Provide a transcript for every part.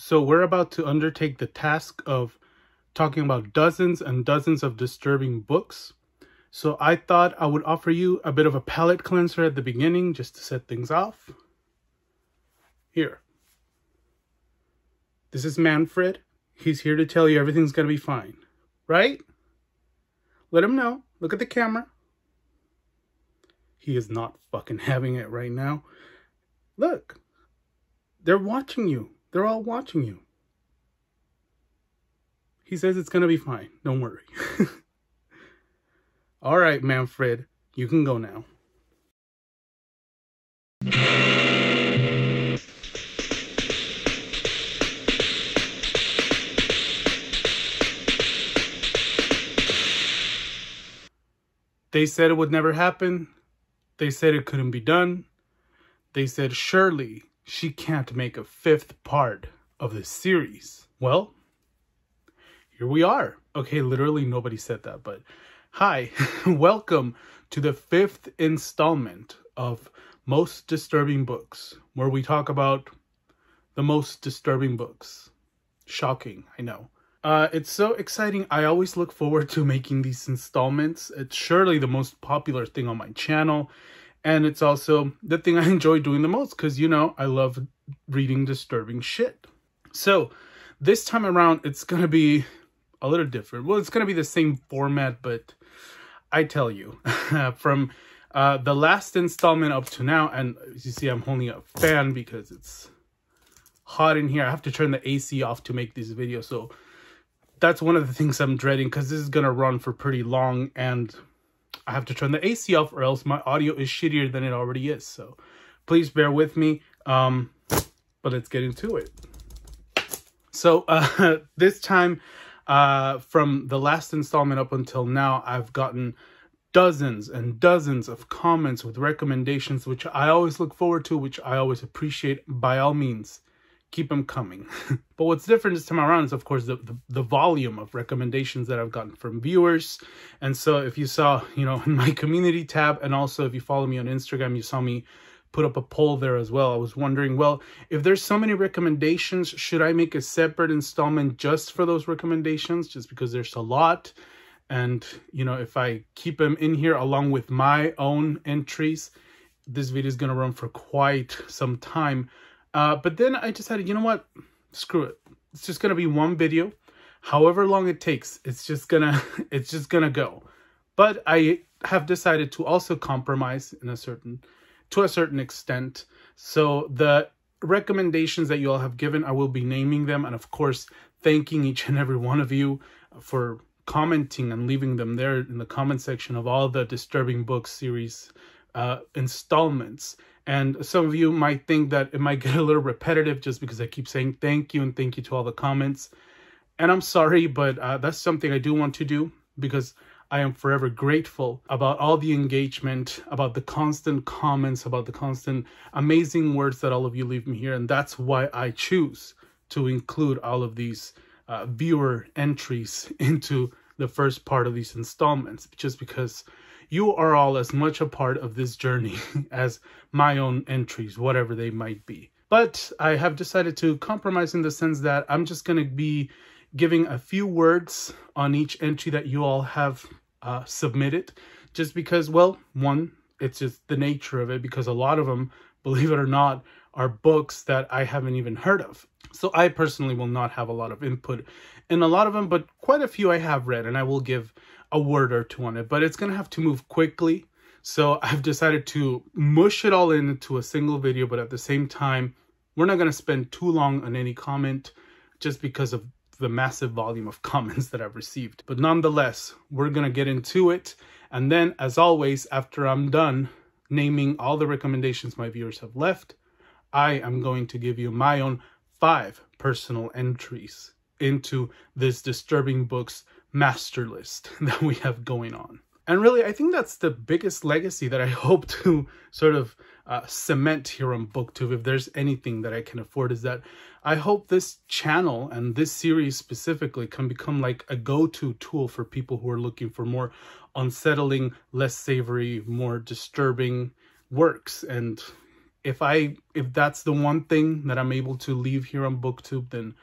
So we're about to undertake the task of talking about dozens and dozens of disturbing books. So I thought I would offer you a bit of a palate cleanser at the beginning just to set things off. Here. This is Manfred. He's here to tell you everything's going to be fine. Right? Let him know. Look at the camera. He is not fucking having it right now. Look. They're watching you. They're all watching you. He says it's going to be fine. Don't worry. all right, Manfred, you can go now. They said it would never happen. They said it couldn't be done. They said, surely she can't make a fifth part of this series. Well, here we are. Okay, literally nobody said that, but hi, welcome to the fifth installment of Most Disturbing Books, where we talk about the most disturbing books. Shocking, I know. Uh, it's so exciting. I always look forward to making these installments. It's surely the most popular thing on my channel. And it's also the thing I enjoy doing the most because, you know, I love reading disturbing shit. So this time around, it's going to be a little different. Well, it's going to be the same format, but I tell you, from uh, the last installment up to now, and you see I'm holding a fan because it's hot in here. I have to turn the AC off to make these videos. So that's one of the things I'm dreading because this is going to run for pretty long and I have to turn the AC off or else my audio is shittier than it already is. So please bear with me. Um, but let's get into it. So uh, this time uh, from the last installment up until now, I've gotten dozens and dozens of comments with recommendations, which I always look forward to, which I always appreciate by all means keep them coming. but what's different this time around is, of course, the, the, the, volume of recommendations that I've gotten from viewers. And so if you saw, you know, in my community tab, and also if you follow me on Instagram, you saw me put up a poll there as well. I was wondering, well, if there's so many recommendations, should I make a separate installment just for those recommendations, just because there's a lot? And, you know, if I keep them in here along with my own entries, this video is going to run for quite some time uh, but then I decided, you know what? Screw it. It's just going to be one video. However long it takes, it's just going to it's just going to go. But I have decided to also compromise in a certain to a certain extent. So the recommendations that you all have given, I will be naming them and of course thanking each and every one of you for commenting and leaving them there in the comment section of all the disturbing books series uh, installments and some of you might think that it might get a little repetitive just because I keep saying thank you and thank you to all the comments. And I'm sorry, but uh, that's something I do want to do because I am forever grateful about all the engagement, about the constant comments, about the constant amazing words that all of you leave me here. And that's why I choose to include all of these uh, viewer entries into the first part of these installments, just because you are all as much a part of this journey as my own entries, whatever they might be. But I have decided to compromise in the sense that I'm just going to be giving a few words on each entry that you all have uh, submitted, just because, well, one, it's just the nature of it, because a lot of them, believe it or not, are books that I haven't even heard of. So I personally will not have a lot of input in a lot of them, but quite a few I have read, and I will give a word or two on it, but it's going to have to move quickly. So I've decided to mush it all into a single video, but at the same time, we're not going to spend too long on any comment just because of the massive volume of comments that I've received. But nonetheless, we're going to get into it. And then, as always, after I'm done naming all the recommendations my viewers have left, I am going to give you my own five personal entries into this disturbing books master list that we have going on. And really, I think that's the biggest legacy that I hope to sort of uh, cement here on BookTube, if there's anything that I can afford, is that I hope this channel and this series specifically can become like a go-to tool for people who are looking for more unsettling, less savory, more disturbing works. And if I if that's the one thing that I'm able to leave here on BookTube, then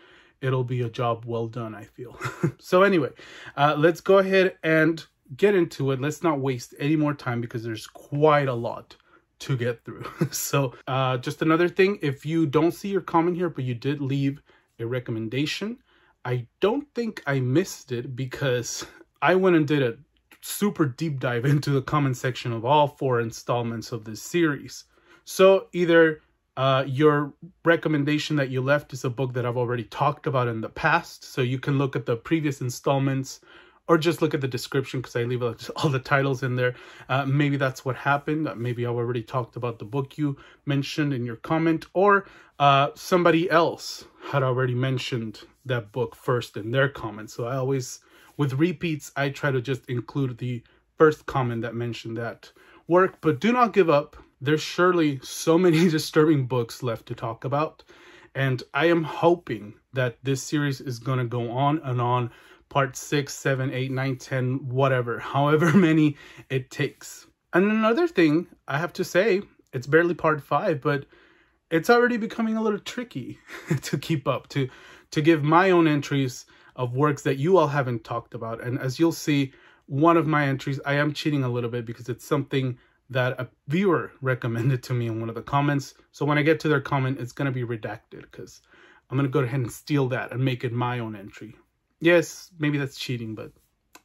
it'll be a job well done, I feel. so anyway, uh, let's go ahead and get into it. Let's not waste any more time because there's quite a lot to get through. so uh, just another thing, if you don't see your comment here, but you did leave a recommendation, I don't think I missed it because I went and did a super deep dive into the comment section of all four installments of this series. So either uh, your recommendation that you left is a book that I've already talked about in the past, so you can look at the previous installments or just look at the description because I leave all the titles in there. Uh, maybe that's what happened. Uh, maybe I've already talked about the book you mentioned in your comment, or uh, somebody else had already mentioned that book first in their comment. So I always, with repeats, I try to just include the first comment that mentioned that work. But do not give up there's surely so many disturbing books left to talk about. And I am hoping that this series is going to go on and on part 6, 7, 8, 9, 10, whatever, however many it takes. And another thing I have to say, it's barely part 5, but it's already becoming a little tricky to keep up, to, to give my own entries of works that you all haven't talked about. And as you'll see, one of my entries, I am cheating a little bit because it's something that a viewer recommended to me in one of the comments. So when I get to their comment, it's going to be redacted because I'm going to go ahead and steal that and make it my own entry. Yes, maybe that's cheating, but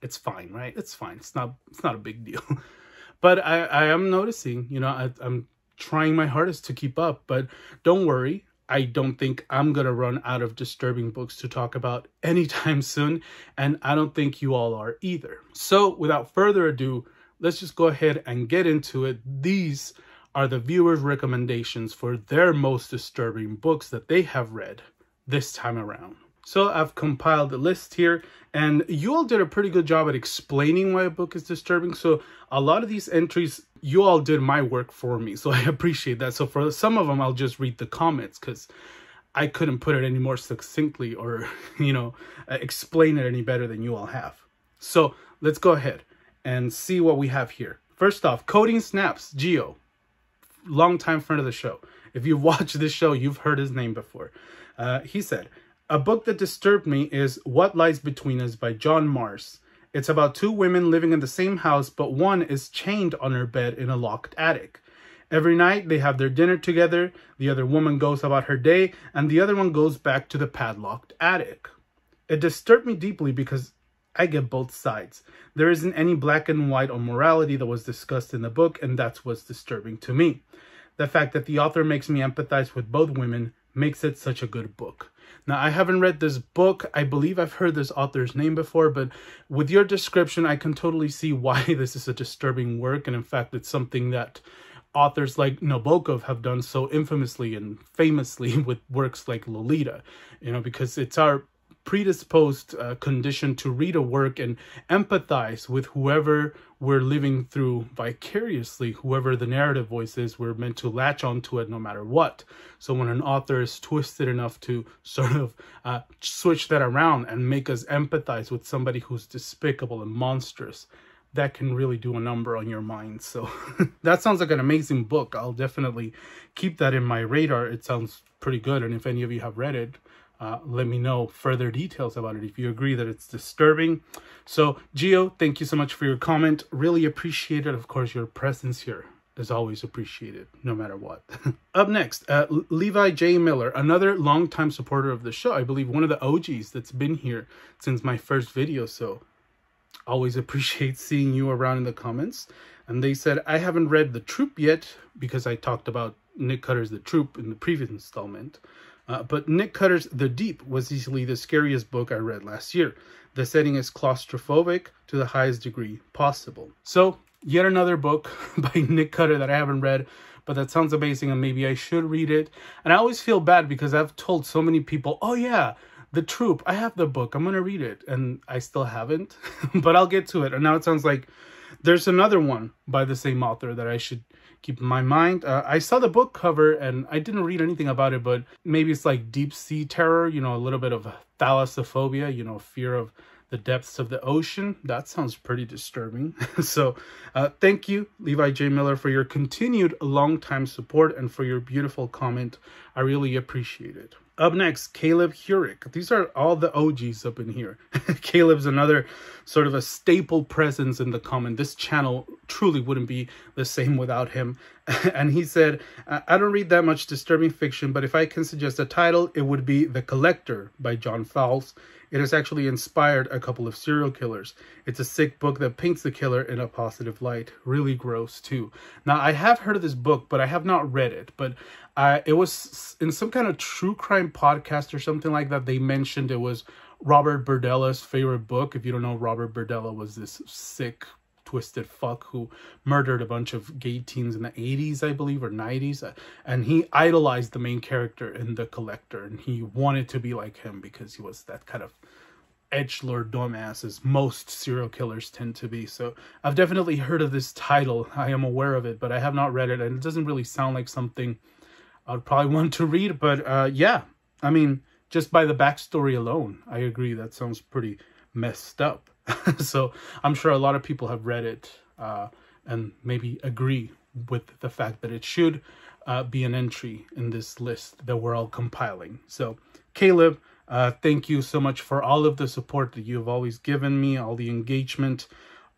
it's fine, right? It's fine. It's not, it's not a big deal. but I, I am noticing, you know, I, I'm trying my hardest to keep up, but don't worry. I don't think I'm going to run out of disturbing books to talk about anytime soon, and I don't think you all are either. So without further ado, let's just go ahead and get into it. These are the viewers' recommendations for their most disturbing books that they have read this time around. So I've compiled a list here and you all did a pretty good job at explaining why a book is disturbing. So a lot of these entries, you all did my work for me. So I appreciate that. So for some of them, I'll just read the comments because I couldn't put it any more succinctly or, you know, uh, explain it any better than you all have. So let's go ahead and see what we have here. First off, Coding Snaps, Geo, longtime friend of the show. If you've watched this show, you've heard his name before. Uh, he said, A book that disturbed me is What Lies Between Us by John Mars. It's about two women living in the same house, but one is chained on her bed in a locked attic. Every night they have their dinner together, the other woman goes about her day, and the other one goes back to the padlocked attic. It disturbed me deeply because I get both sides. There isn't any black and white on morality that was discussed in the book, and that's what's disturbing to me. The fact that the author makes me empathize with both women makes it such a good book. Now, I haven't read this book. I believe I've heard this author's name before, but with your description, I can totally see why this is a disturbing work. And in fact, it's something that authors like Nabokov have done so infamously and famously with works like Lolita, you know, because it's our predisposed uh, condition to read a work and empathize with whoever we're living through vicariously, whoever the narrative voice is, we're meant to latch onto it no matter what. So when an author is twisted enough to sort of uh, switch that around and make us empathize with somebody who's despicable and monstrous, that can really do a number on your mind. So that sounds like an amazing book. I'll definitely keep that in my radar. It sounds pretty good. And if any of you have read it, uh, let me know further details about it if you agree that it's disturbing. So, Geo, thank you so much for your comment. Really appreciate it. Of course, your presence here is always appreciated, no matter what. Up next, uh, Levi J. Miller, another longtime supporter of the show. I believe one of the OGs that's been here since my first video, so always appreciate seeing you around in the comments. And they said, I haven't read The Troop yet because I talked about Nick Cutter's The Troop in the previous installment. Uh, but Nick Cutter's The Deep was easily the scariest book I read last year. The setting is claustrophobic to the highest degree possible. So, yet another book by Nick Cutter that I haven't read, but that sounds amazing and maybe I should read it. And I always feel bad because I've told so many people, oh yeah, The Troop, I have the book, I'm gonna read it. And I still haven't, but I'll get to it. And now it sounds like there's another one by the same author that I should keep in my mind. Uh, I saw the book cover and I didn't read anything about it, but maybe it's like deep sea terror, you know, a little bit of thalassophobia, you know, fear of the depths of the ocean. That sounds pretty disturbing. so uh, thank you, Levi J. Miller, for your continued long-time support and for your beautiful comment. I really appreciate it. Up next, Caleb Hurick. These are all the OGs up in here. Caleb's another sort of a staple presence in the comment. This channel truly wouldn't be the same without him. and he said, I don't read that much disturbing fiction, but if I can suggest a title, it would be The Collector by John Fowles. It has actually inspired a couple of serial killers. It's a sick book that paints the killer in a positive light. Really gross, too. Now, I have heard of this book, but I have not read it. But uh, it was in some kind of true crime podcast or something like that. They mentioned it was Robert Burdella's favorite book. If you don't know, Robert Burdella was this sick twisted fuck who murdered a bunch of gay teens in the 80s, I believe, or 90s. And he idolized the main character in The Collector, and he wanted to be like him because he was that kind of edge lord dumbass as most serial killers tend to be. So I've definitely heard of this title. I am aware of it, but I have not read it, and it doesn't really sound like something I'd probably want to read. But uh, yeah, I mean, just by the backstory alone, I agree that sounds pretty messed up. so I'm sure a lot of people have read it uh, and maybe agree with the fact that it should uh, be an entry in this list that we're all compiling. So Caleb, uh, thank you so much for all of the support that you've always given me, all the engagement.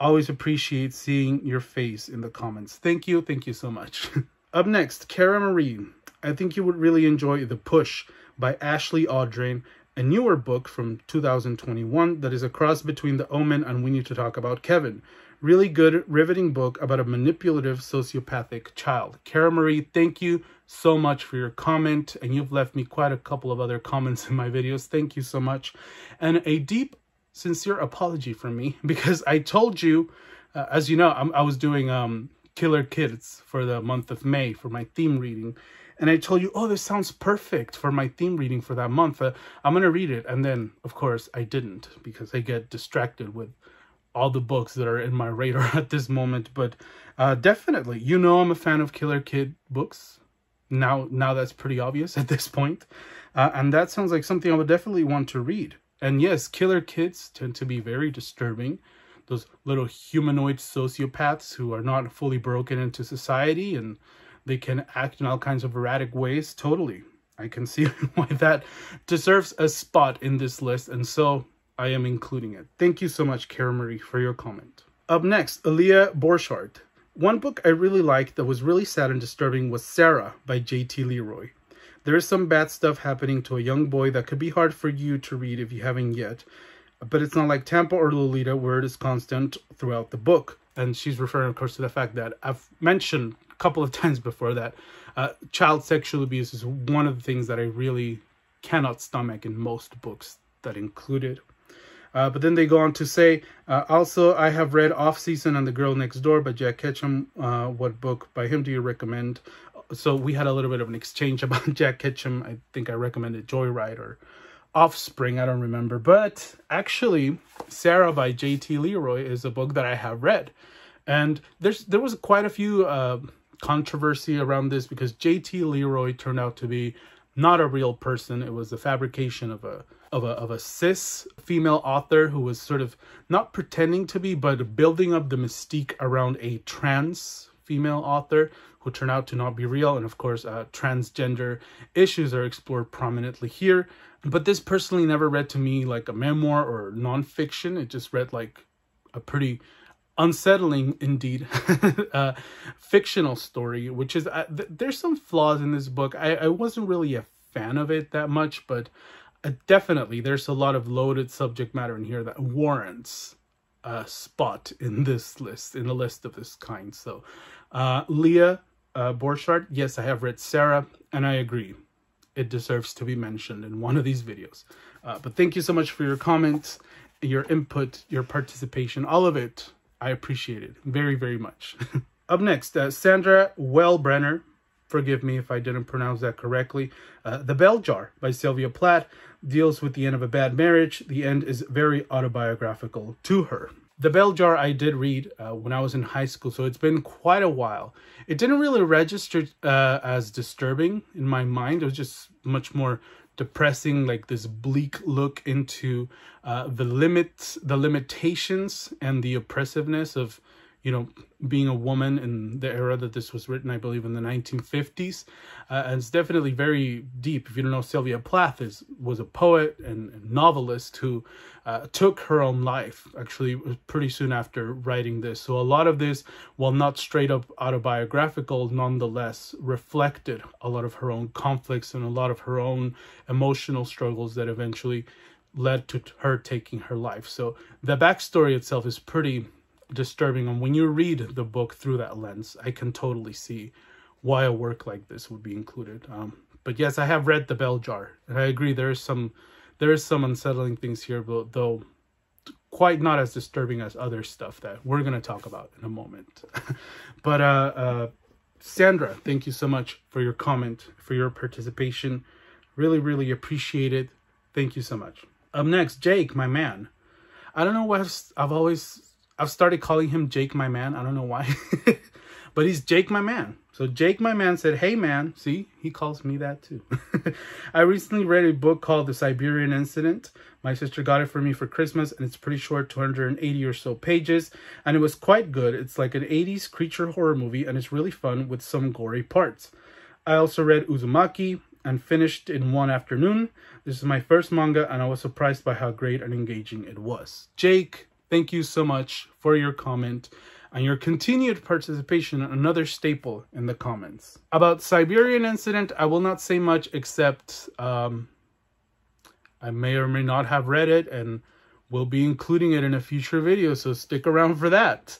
Always appreciate seeing your face in the comments. Thank you. Thank you so much. Up next, Cara Marie. I think you would really enjoy The Push by Ashley Audrain a newer book from 2021 that is a cross between The Omen and We Need to Talk About Kevin. Really good, riveting book about a manipulative sociopathic child. Kara Marie, thank you so much for your comment, and you've left me quite a couple of other comments in my videos. Thank you so much. And a deep, sincere apology from me because I told you, uh, as you know, I'm, i was doing um, Killer Kids for the month of May for my theme reading and I told you, oh, this sounds perfect for my theme reading for that month. Uh, I'm going to read it. And then, of course, I didn't because I get distracted with all the books that are in my radar at this moment. But uh, definitely, you know, I'm a fan of Killer Kid books. Now, now that's pretty obvious at this point. Uh, and that sounds like something I would definitely want to read. And yes, Killer Kids tend to be very disturbing those little humanoid sociopaths who are not fully broken into society and they can act in all kinds of erratic ways. Totally. I can see why that deserves a spot in this list, and so I am including it. Thank you so much, Kara Marie, for your comment. Up next, Aaliyah Borchardt. One book I really liked that was really sad and disturbing was Sarah by J.T. Leroy. There is some bad stuff happening to a young boy that could be hard for you to read if you haven't yet, but it's not like Tampa or Lolita where it is constant throughout the book and she's referring, of course, to the fact that I've mentioned a couple of times before that uh, child sexual abuse is one of the things that I really cannot stomach in most books that include it. Uh, but then they go on to say, uh, also, I have read Off Season and The Girl Next Door by Jack Ketchum. Uh, what book by him do you recommend? So we had a little bit of an exchange about Jack Ketchum. I think I recommended Joyride or Offspring, I don't remember. But actually, Sarah by J.T. Leroy is a book that I have read. And there's there was quite a few uh, controversy around this because J.T. Leroy turned out to be not a real person. It was the fabrication of a of a of a cis female author who was sort of not pretending to be, but building up the mystique around a trans female author who turned out to not be real. And of course, uh, transgender issues are explored prominently here. But this personally never read to me like a memoir or nonfiction. It just read like a pretty unsettling indeed uh, fictional story which is uh, th there's some flaws in this book I, I wasn't really a fan of it that much but uh, definitely there's a lot of loaded subject matter in here that warrants a spot in this list in a list of this kind so uh, leah uh borchardt yes i have read sarah and i agree it deserves to be mentioned in one of these videos. Uh, but thank you so much for your comments, your input, your participation, all of it. I appreciate it very, very much. Up next, uh, Sandra Wellbrenner. Forgive me if I didn't pronounce that correctly. Uh, the Bell Jar by Sylvia Plath deals with the end of a bad marriage. The end is very autobiographical to her. The Bell Jar I did read uh, when I was in high school, so it's been quite a while. It didn't really register uh, as disturbing in my mind. It was just much more depressing, like this bleak look into uh, the limits, the limitations, and the oppressiveness of you know, being a woman in the era that this was written, I believe in the 1950s. Uh, and it's definitely very deep. If you don't know, Sylvia Plath is, was a poet and novelist who uh, took her own life, actually, pretty soon after writing this. So a lot of this, while not straight up autobiographical, nonetheless reflected a lot of her own conflicts and a lot of her own emotional struggles that eventually led to her taking her life. So the backstory itself is pretty disturbing. And when you read the book through that lens, I can totally see why a work like this would be included. Um, but yes, I have read The Bell Jar, and I agree there is some there is some unsettling things here, but though quite not as disturbing as other stuff that we're going to talk about in a moment. but uh, uh, Sandra, thank you so much for your comment, for your participation. Really, really appreciate it. Thank you so much. Up next, Jake, my man. I don't know why I've, I've always I've started calling him Jake my man. I don't know why. but he's Jake my man. So Jake my man said, "Hey man, see, he calls me that too." I recently read a book called The Siberian Incident. My sister got it for me for Christmas and it's pretty short, 280 or so pages, and it was quite good. It's like an 80s creature horror movie and it's really fun with some gory parts. I also read Uzumaki, and finished in one afternoon. This is my first manga and I was surprised by how great and engaging it was. Jake, Thank you so much for your comment and your continued participation another staple in the comments. About Siberian incident, I will not say much except um, I may or may not have read it and will be including it in a future video, so stick around for that.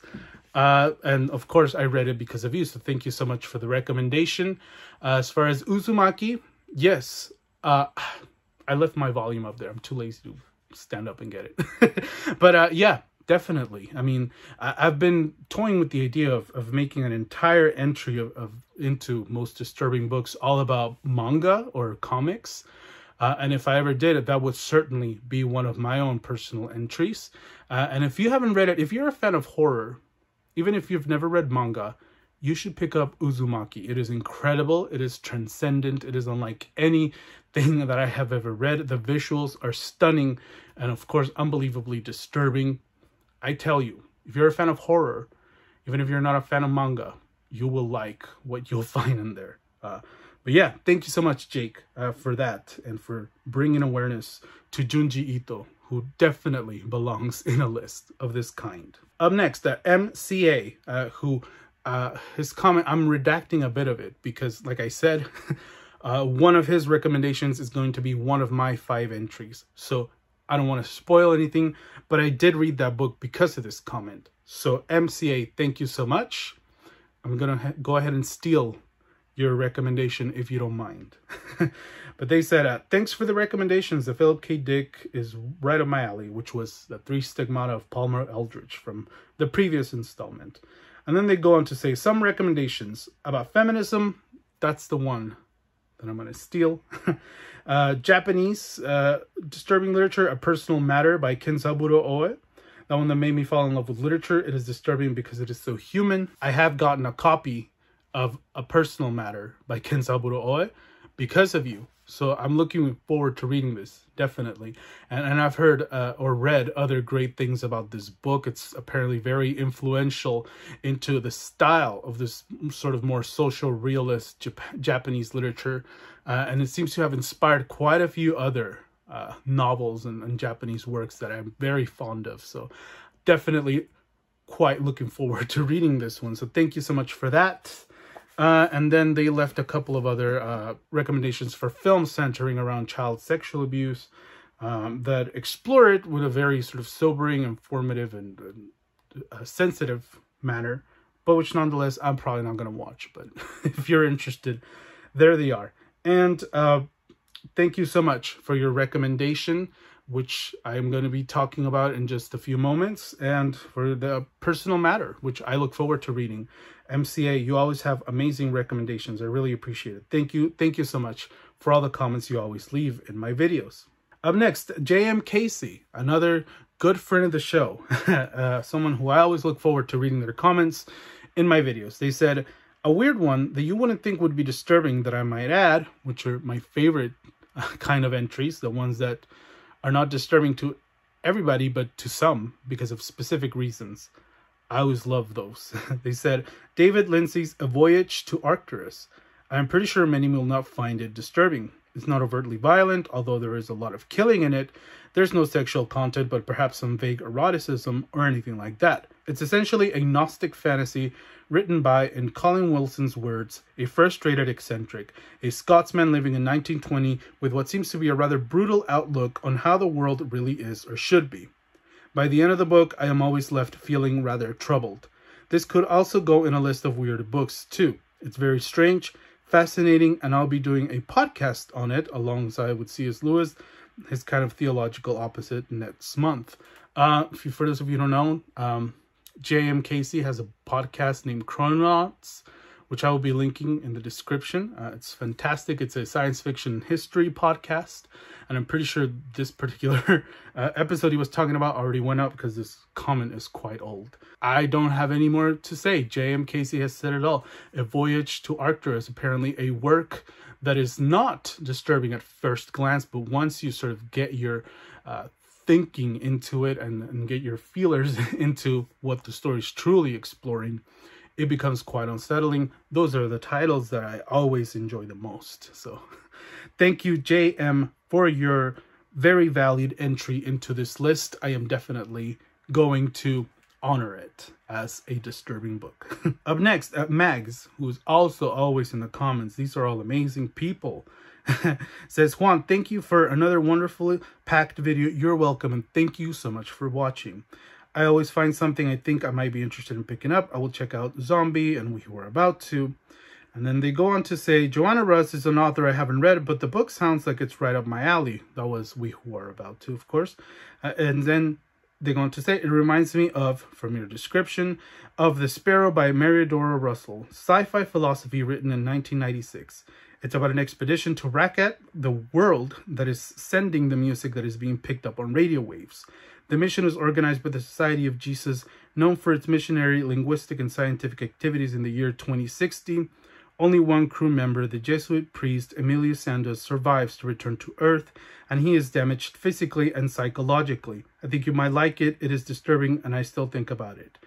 Uh, and of course, I read it because of you, so thank you so much for the recommendation. Uh, as far as Uzumaki, yes, uh, I left my volume up there. I'm too lazy to stand up and get it. but uh, yeah, definitely. I mean, I, have been toying with the idea of, of making an entire entry of, of into most disturbing books all about manga or comics. Uh, and if I ever did it, that would certainly be one of my own personal entries. Uh, and if you haven't read it, if you're a fan of horror, even if you've never read manga, you should pick up Uzumaki. It is incredible. It is transcendent. It is unlike anything that I have ever read. The visuals are stunning and, of course, unbelievably disturbing. I tell you, if you're a fan of horror, even if you're not a fan of manga, you will like what you'll find in there. Uh, but yeah, thank you so much, Jake, uh, for that and for bringing awareness to Junji Ito, who definitely belongs in a list of this kind. Up next, uh, MCA, uh, who uh, his comment, I'm redacting a bit of it because, like I said, uh, one of his recommendations is going to be one of my five entries. So I don't want to spoil anything, but I did read that book because of this comment. So MCA, thank you so much. I'm going to go ahead and steal your recommendation if you don't mind. but they said, uh, thanks for the recommendations. The Philip K. Dick is right up my alley, which was the three stigmata of Palmer Eldridge from the previous installment. And then they go on to say some recommendations about feminism. That's the one that I'm going to steal. uh, Japanese, uh, Disturbing Literature, A Personal Matter by Kensaburo Oe. That one that made me fall in love with literature. It is disturbing because it is so human. I have gotten a copy of A Personal Matter by Kensaburo Oe because of you. So I'm looking forward to reading this, definitely. And, and I've heard uh, or read other great things about this book. It's apparently very influential into the style of this sort of more social realist Jap Japanese literature. Uh, and it seems to have inspired quite a few other uh, novels and, and Japanese works that I'm very fond of. So definitely quite looking forward to reading this one. So thank you so much for that. Uh, and then they left a couple of other uh, recommendations for films centering around child sexual abuse um, that explore it with a very sort of sobering, informative, and, and uh, sensitive manner, but which nonetheless I'm probably not going to watch. But if you're interested, there they are. And uh, thank you so much for your recommendation which I'm going to be talking about in just a few moments, and for the personal matter, which I look forward to reading. MCA, you always have amazing recommendations. I really appreciate it. Thank you. Thank you so much for all the comments you always leave in my videos. Up next, JM Casey, another good friend of the show, uh, someone who I always look forward to reading their comments in my videos. They said, a weird one that you wouldn't think would be disturbing that I might add, which are my favorite uh, kind of entries, the ones that are not disturbing to everybody, but to some because of specific reasons. I always love those. they said, David Lindsay's A Voyage to Arcturus. I'm pretty sure many will not find it disturbing. It's not overtly violent, although there is a lot of killing in it. There's no sexual content, but perhaps some vague eroticism or anything like that. It's essentially a Gnostic fantasy written by, in Colin Wilson's words, a frustrated eccentric, a Scotsman living in 1920 with what seems to be a rather brutal outlook on how the world really is or should be. By the end of the book, I am always left feeling rather troubled. This could also go in a list of weird books, too. It's very strange, fascinating, and I'll be doing a podcast on it alongside with C.S. Lewis, his kind of theological opposite next month. Uh, you, for those of you who don't know, um, J.M. Casey has a podcast named Chronauts, which I will be linking in the description. Uh, it's fantastic. It's a science fiction history podcast, and I'm pretty sure this particular uh, episode he was talking about already went up because this comment is quite old. I don't have any more to say. J.M. Casey has said it all. A Voyage to Arcturus, apparently a work that is not disturbing at first glance, but once you sort of get your uh, thinking into it and, and get your feelers into what the story is truly exploring, it becomes quite unsettling. Those are the titles that I always enjoy the most. So thank you, JM, for your very valued entry into this list. I am definitely going to honor it as a disturbing book. Up next, uh, Mags, who's also always in the comments. These are all amazing people. says, Juan, thank you for another wonderfully packed video. You're welcome, and thank you so much for watching. I always find something I think I might be interested in picking up. I will check out Zombie and We Were About To. And then they go on to say, Joanna Russ is an author I haven't read, but the book sounds like it's right up my alley. That was We Who Are About To, of course. Uh, and then they go on to say, it reminds me of, from your description, of The Sparrow by Meriadora Russell, sci-fi philosophy written in 1996. It's about an expedition to racket the world that is sending the music that is being picked up on radio waves. The mission was organized by the Society of Jesus, known for its missionary, linguistic, and scientific activities in the year 2060. Only one crew member, the Jesuit priest Emilio Sandoz, survives to return to Earth, and he is damaged physically and psychologically. I think you might like it, it is disturbing, and I still think about it.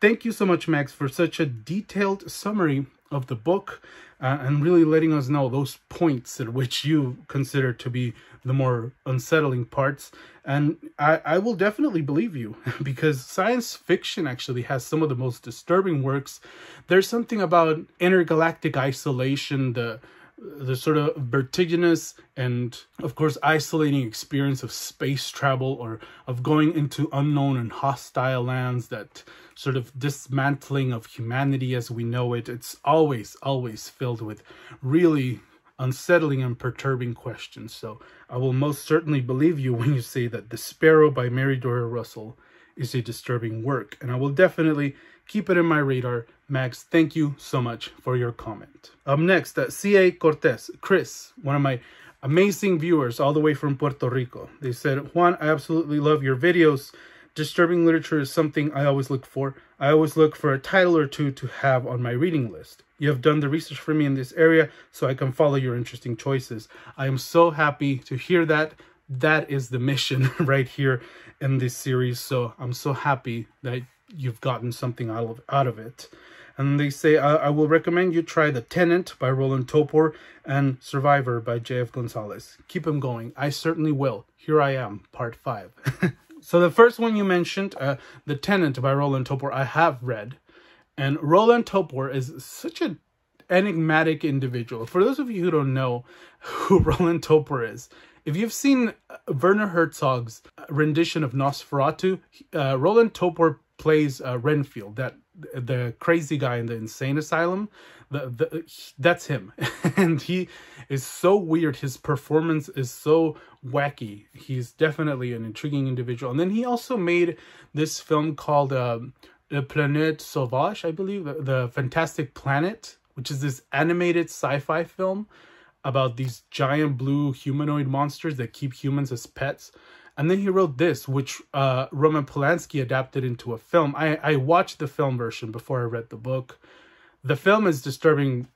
Thank you so much, Max, for such a detailed summary of the book uh, and really letting us know those points at which you consider to be the more unsettling parts. And I, I will definitely believe you because science fiction actually has some of the most disturbing works. There's something about intergalactic isolation, the the sort of vertiginous and of course isolating experience of space travel or of going into unknown and hostile lands that sort of dismantling of humanity as we know it it's always always filled with really unsettling and perturbing questions so i will most certainly believe you when you say that the sparrow by mary dora russell is a disturbing work and i will definitely keep it in my radar Max, thank you so much for your comment. Up next, uh, C.A. Cortez, Chris, one of my amazing viewers all the way from Puerto Rico. They said, Juan, I absolutely love your videos. Disturbing literature is something I always look for. I always look for a title or two to have on my reading list. You have done the research for me in this area so I can follow your interesting choices. I am so happy to hear that. That is the mission right here in this series. So I'm so happy that you've gotten something out of, out of it. And they say, I, I will recommend you try The Tenant by Roland Topor and Survivor by J.F. Gonzalez. Keep them going. I certainly will. Here I am, part five. so the first one you mentioned, uh, The Tenant by Roland Topor, I have read. And Roland Topor is such an enigmatic individual. For those of you who don't know who Roland Topor is, if you've seen uh, Werner Herzog's uh, rendition of Nosferatu, uh, Roland Topor plays uh, Renfield, that the crazy guy in the insane asylum the, the that's him and he is so weird his performance is so wacky he's definitely an intriguing individual and then he also made this film called uh, planète sauvage i believe the fantastic planet which is this animated sci-fi film about these giant blue humanoid monsters that keep humans as pets and then he wrote this, which uh, Roman Polanski adapted into a film. I, I watched the film version before I read the book. The film is disturbing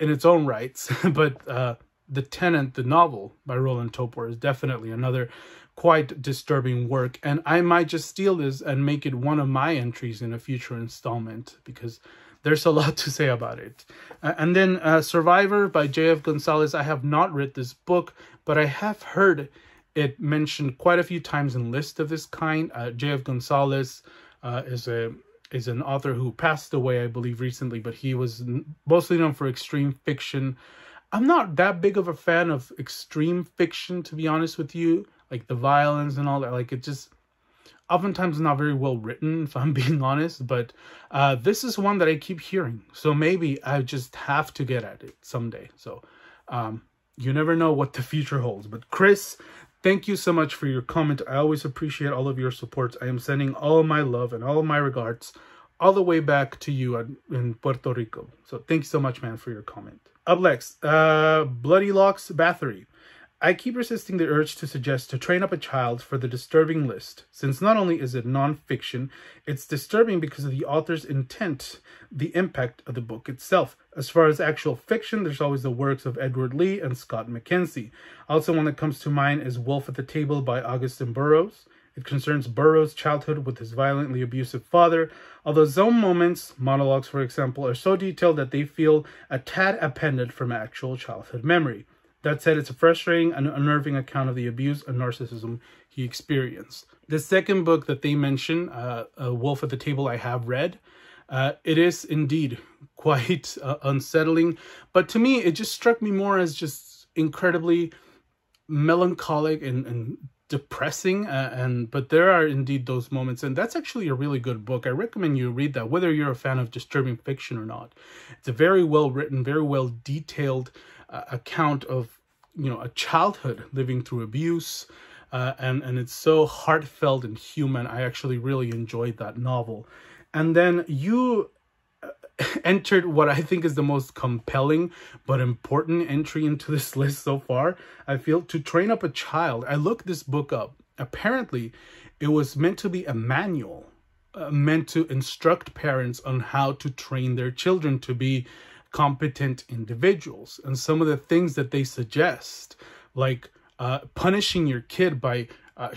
in its own rights, but uh, The Tenant, the novel by Roland Topor, is definitely another quite disturbing work. And I might just steal this and make it one of my entries in a future installment because there's a lot to say about it. Uh, and then uh, Survivor by J.F. Gonzalez. I have not read this book, but I have heard it mentioned quite a few times in lists of this kind. Uh, J.F. Gonzalez uh, is a is an author who passed away, I believe, recently, but he was mostly known for extreme fiction. I'm not that big of a fan of extreme fiction, to be honest with you. Like the violence and all that, like it just oftentimes not very well written, if I'm being honest. But uh, this is one that I keep hearing, so maybe I just have to get at it someday. So um, you never know what the future holds. But Chris, Thank you so much for your comment. I always appreciate all of your support. I am sending all my love and all my regards all the way back to you in Puerto Rico. So thank you so much, man, for your comment. Up next, uh, Bloody Locks Bathory. I keep resisting the urge to suggest to train up a child for the disturbing list, since not only is it nonfiction, it's disturbing because of the author's intent, the impact of the book itself. As far as actual fiction, there's always the works of Edward Lee and Scott McKenzie. Also, one that comes to mind is Wolf at the Table by Augustin Burroughs. It concerns Burroughs' childhood with his violently abusive father, although some moments, monologues for example, are so detailed that they feel a tad appended from actual childhood memory. That said, it's a frustrating and unnerving account of the abuse and narcissism he experienced. The second book that they mention, uh, A Wolf at the Table, I have read. Uh, it is indeed quite uh, unsettling, but to me, it just struck me more as just incredibly melancholic and, and depressing uh, and but there are indeed those moments and that's actually a really good book i recommend you read that whether you're a fan of disturbing fiction or not it's a very well written very well detailed uh, account of you know a childhood living through abuse uh, and and it's so heartfelt and human i actually really enjoyed that novel and then you uh, entered what i think is the most compelling but important entry into this list so far i feel to train up a child i looked this book up apparently it was meant to be a manual uh, meant to instruct parents on how to train their children to be competent individuals and some of the things that they suggest like uh, punishing your kid by uh,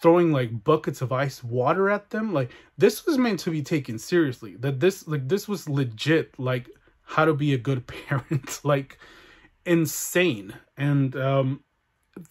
throwing like buckets of ice water at them like this was meant to be taken seriously that this like this was legit like how to be a good parent like insane and um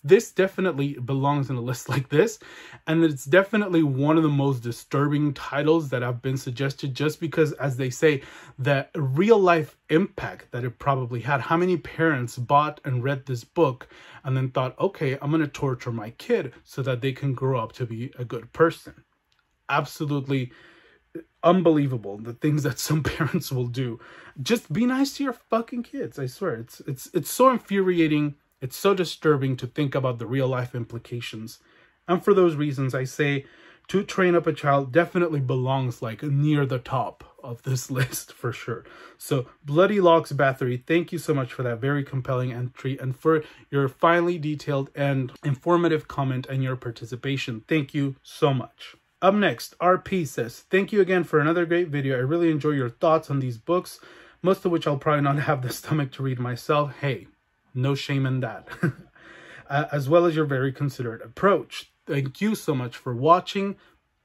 this definitely belongs in a list like this and it's definitely one of the most disturbing titles that have been suggested just because as they say the real life impact that it probably had how many parents bought and read this book and then thought okay i'm going to torture my kid so that they can grow up to be a good person absolutely unbelievable the things that some parents will do just be nice to your fucking kids i swear it's it's it's so infuriating it's so disturbing to think about the real life implications. And for those reasons, I say to train up a child definitely belongs like near the top of this list for sure. So Bloody Locks Bathory, thank you so much for that very compelling entry and for your finely detailed and informative comment and your participation. Thank you so much. Up next, RP says, thank you again for another great video. I really enjoy your thoughts on these books, most of which I'll probably not have the stomach to read myself. Hey, no shame in that. as well as your very considerate approach. Thank you so much for watching.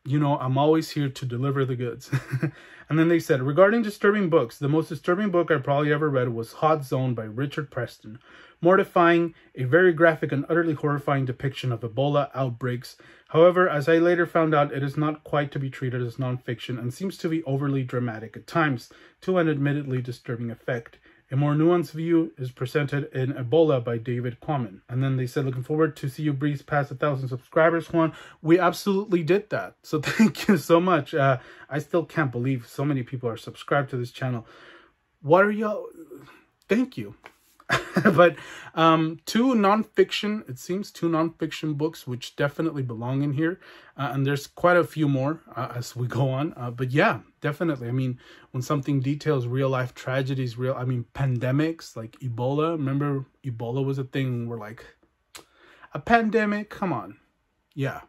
You know, I'm always here to deliver the goods. and then they said, regarding disturbing books, the most disturbing book I probably ever read was Hot Zone by Richard Preston. Mortifying, a very graphic and utterly horrifying depiction of Ebola outbreaks. However, as I later found out, it is not quite to be treated as nonfiction and seems to be overly dramatic at times, to an admittedly disturbing effect. A more nuanced view is presented in Ebola by David Quammen. And then they said, looking forward to see you breeze past a thousand subscribers, Juan. We absolutely did that. So thank you so much. Uh, I still can't believe so many people are subscribed to this channel. What are y'all? Thank you. but um, two nonfiction, it seems, two nonfiction books, which definitely belong in here. Uh, and there's quite a few more uh, as we go on. Uh, but yeah, definitely. I mean, when something details real life tragedies, real, I mean, pandemics like Ebola. Remember, Ebola was a thing where, like, a pandemic, come on. Yeah.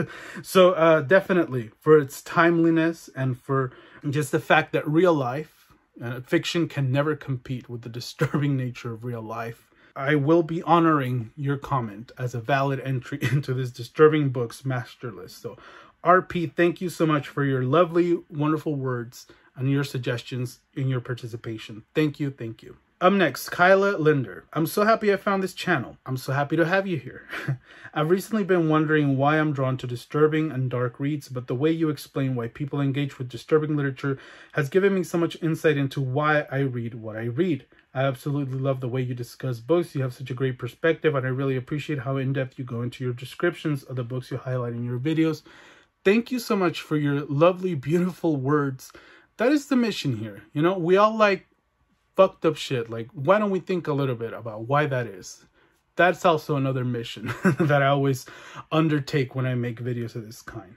so uh, definitely for its timeliness and for just the fact that real life uh, fiction can never compete with the disturbing nature of real life. I will be honoring your comment as a valid entry into this disturbing book's master list. So, RP, thank you so much for your lovely, wonderful words and your suggestions and your participation. Thank you, thank you. Up next, Kyla Linder. I'm so happy I found this channel. I'm so happy to have you here. I've recently been wondering why I'm drawn to disturbing and dark reads, but the way you explain why people engage with disturbing literature has given me so much insight into why I read what I read. I absolutely love the way you discuss books. You have such a great perspective, and I really appreciate how in depth you go into your descriptions of the books you highlight in your videos. Thank you so much for your lovely, beautiful words. That is the mission here. You know, we all like fucked up shit. Like, why don't we think a little bit about why that is? That's also another mission that I always undertake when I make videos of this kind.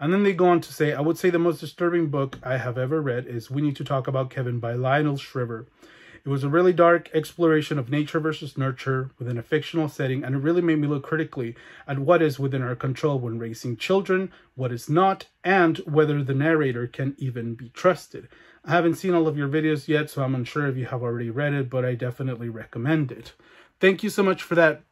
And then they go on to say, I would say the most disturbing book I have ever read is We Need to Talk About Kevin by Lionel Shriver. It was a really dark exploration of nature versus nurture within a fictional setting, and it really made me look critically at what is within our control when raising children, what is not, and whether the narrator can even be trusted. I haven't seen all of your videos yet, so I'm unsure if you have already read it, but I definitely recommend it. Thank you so much for that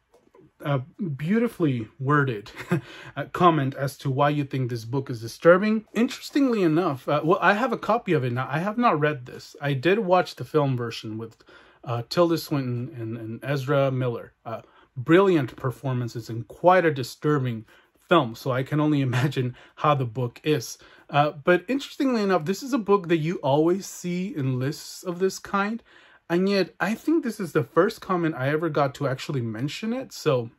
uh, beautifully worded uh, comment as to why you think this book is disturbing. Interestingly enough, uh, well, I have a copy of it now. I have not read this. I did watch the film version with uh, Tilda Swinton and, and Ezra Miller. Uh, brilliant performances and quite a disturbing film, so I can only imagine how the book is. Uh, but interestingly enough, this is a book that you always see in lists of this kind, and yet I think this is the first comment I ever got to actually mention it, so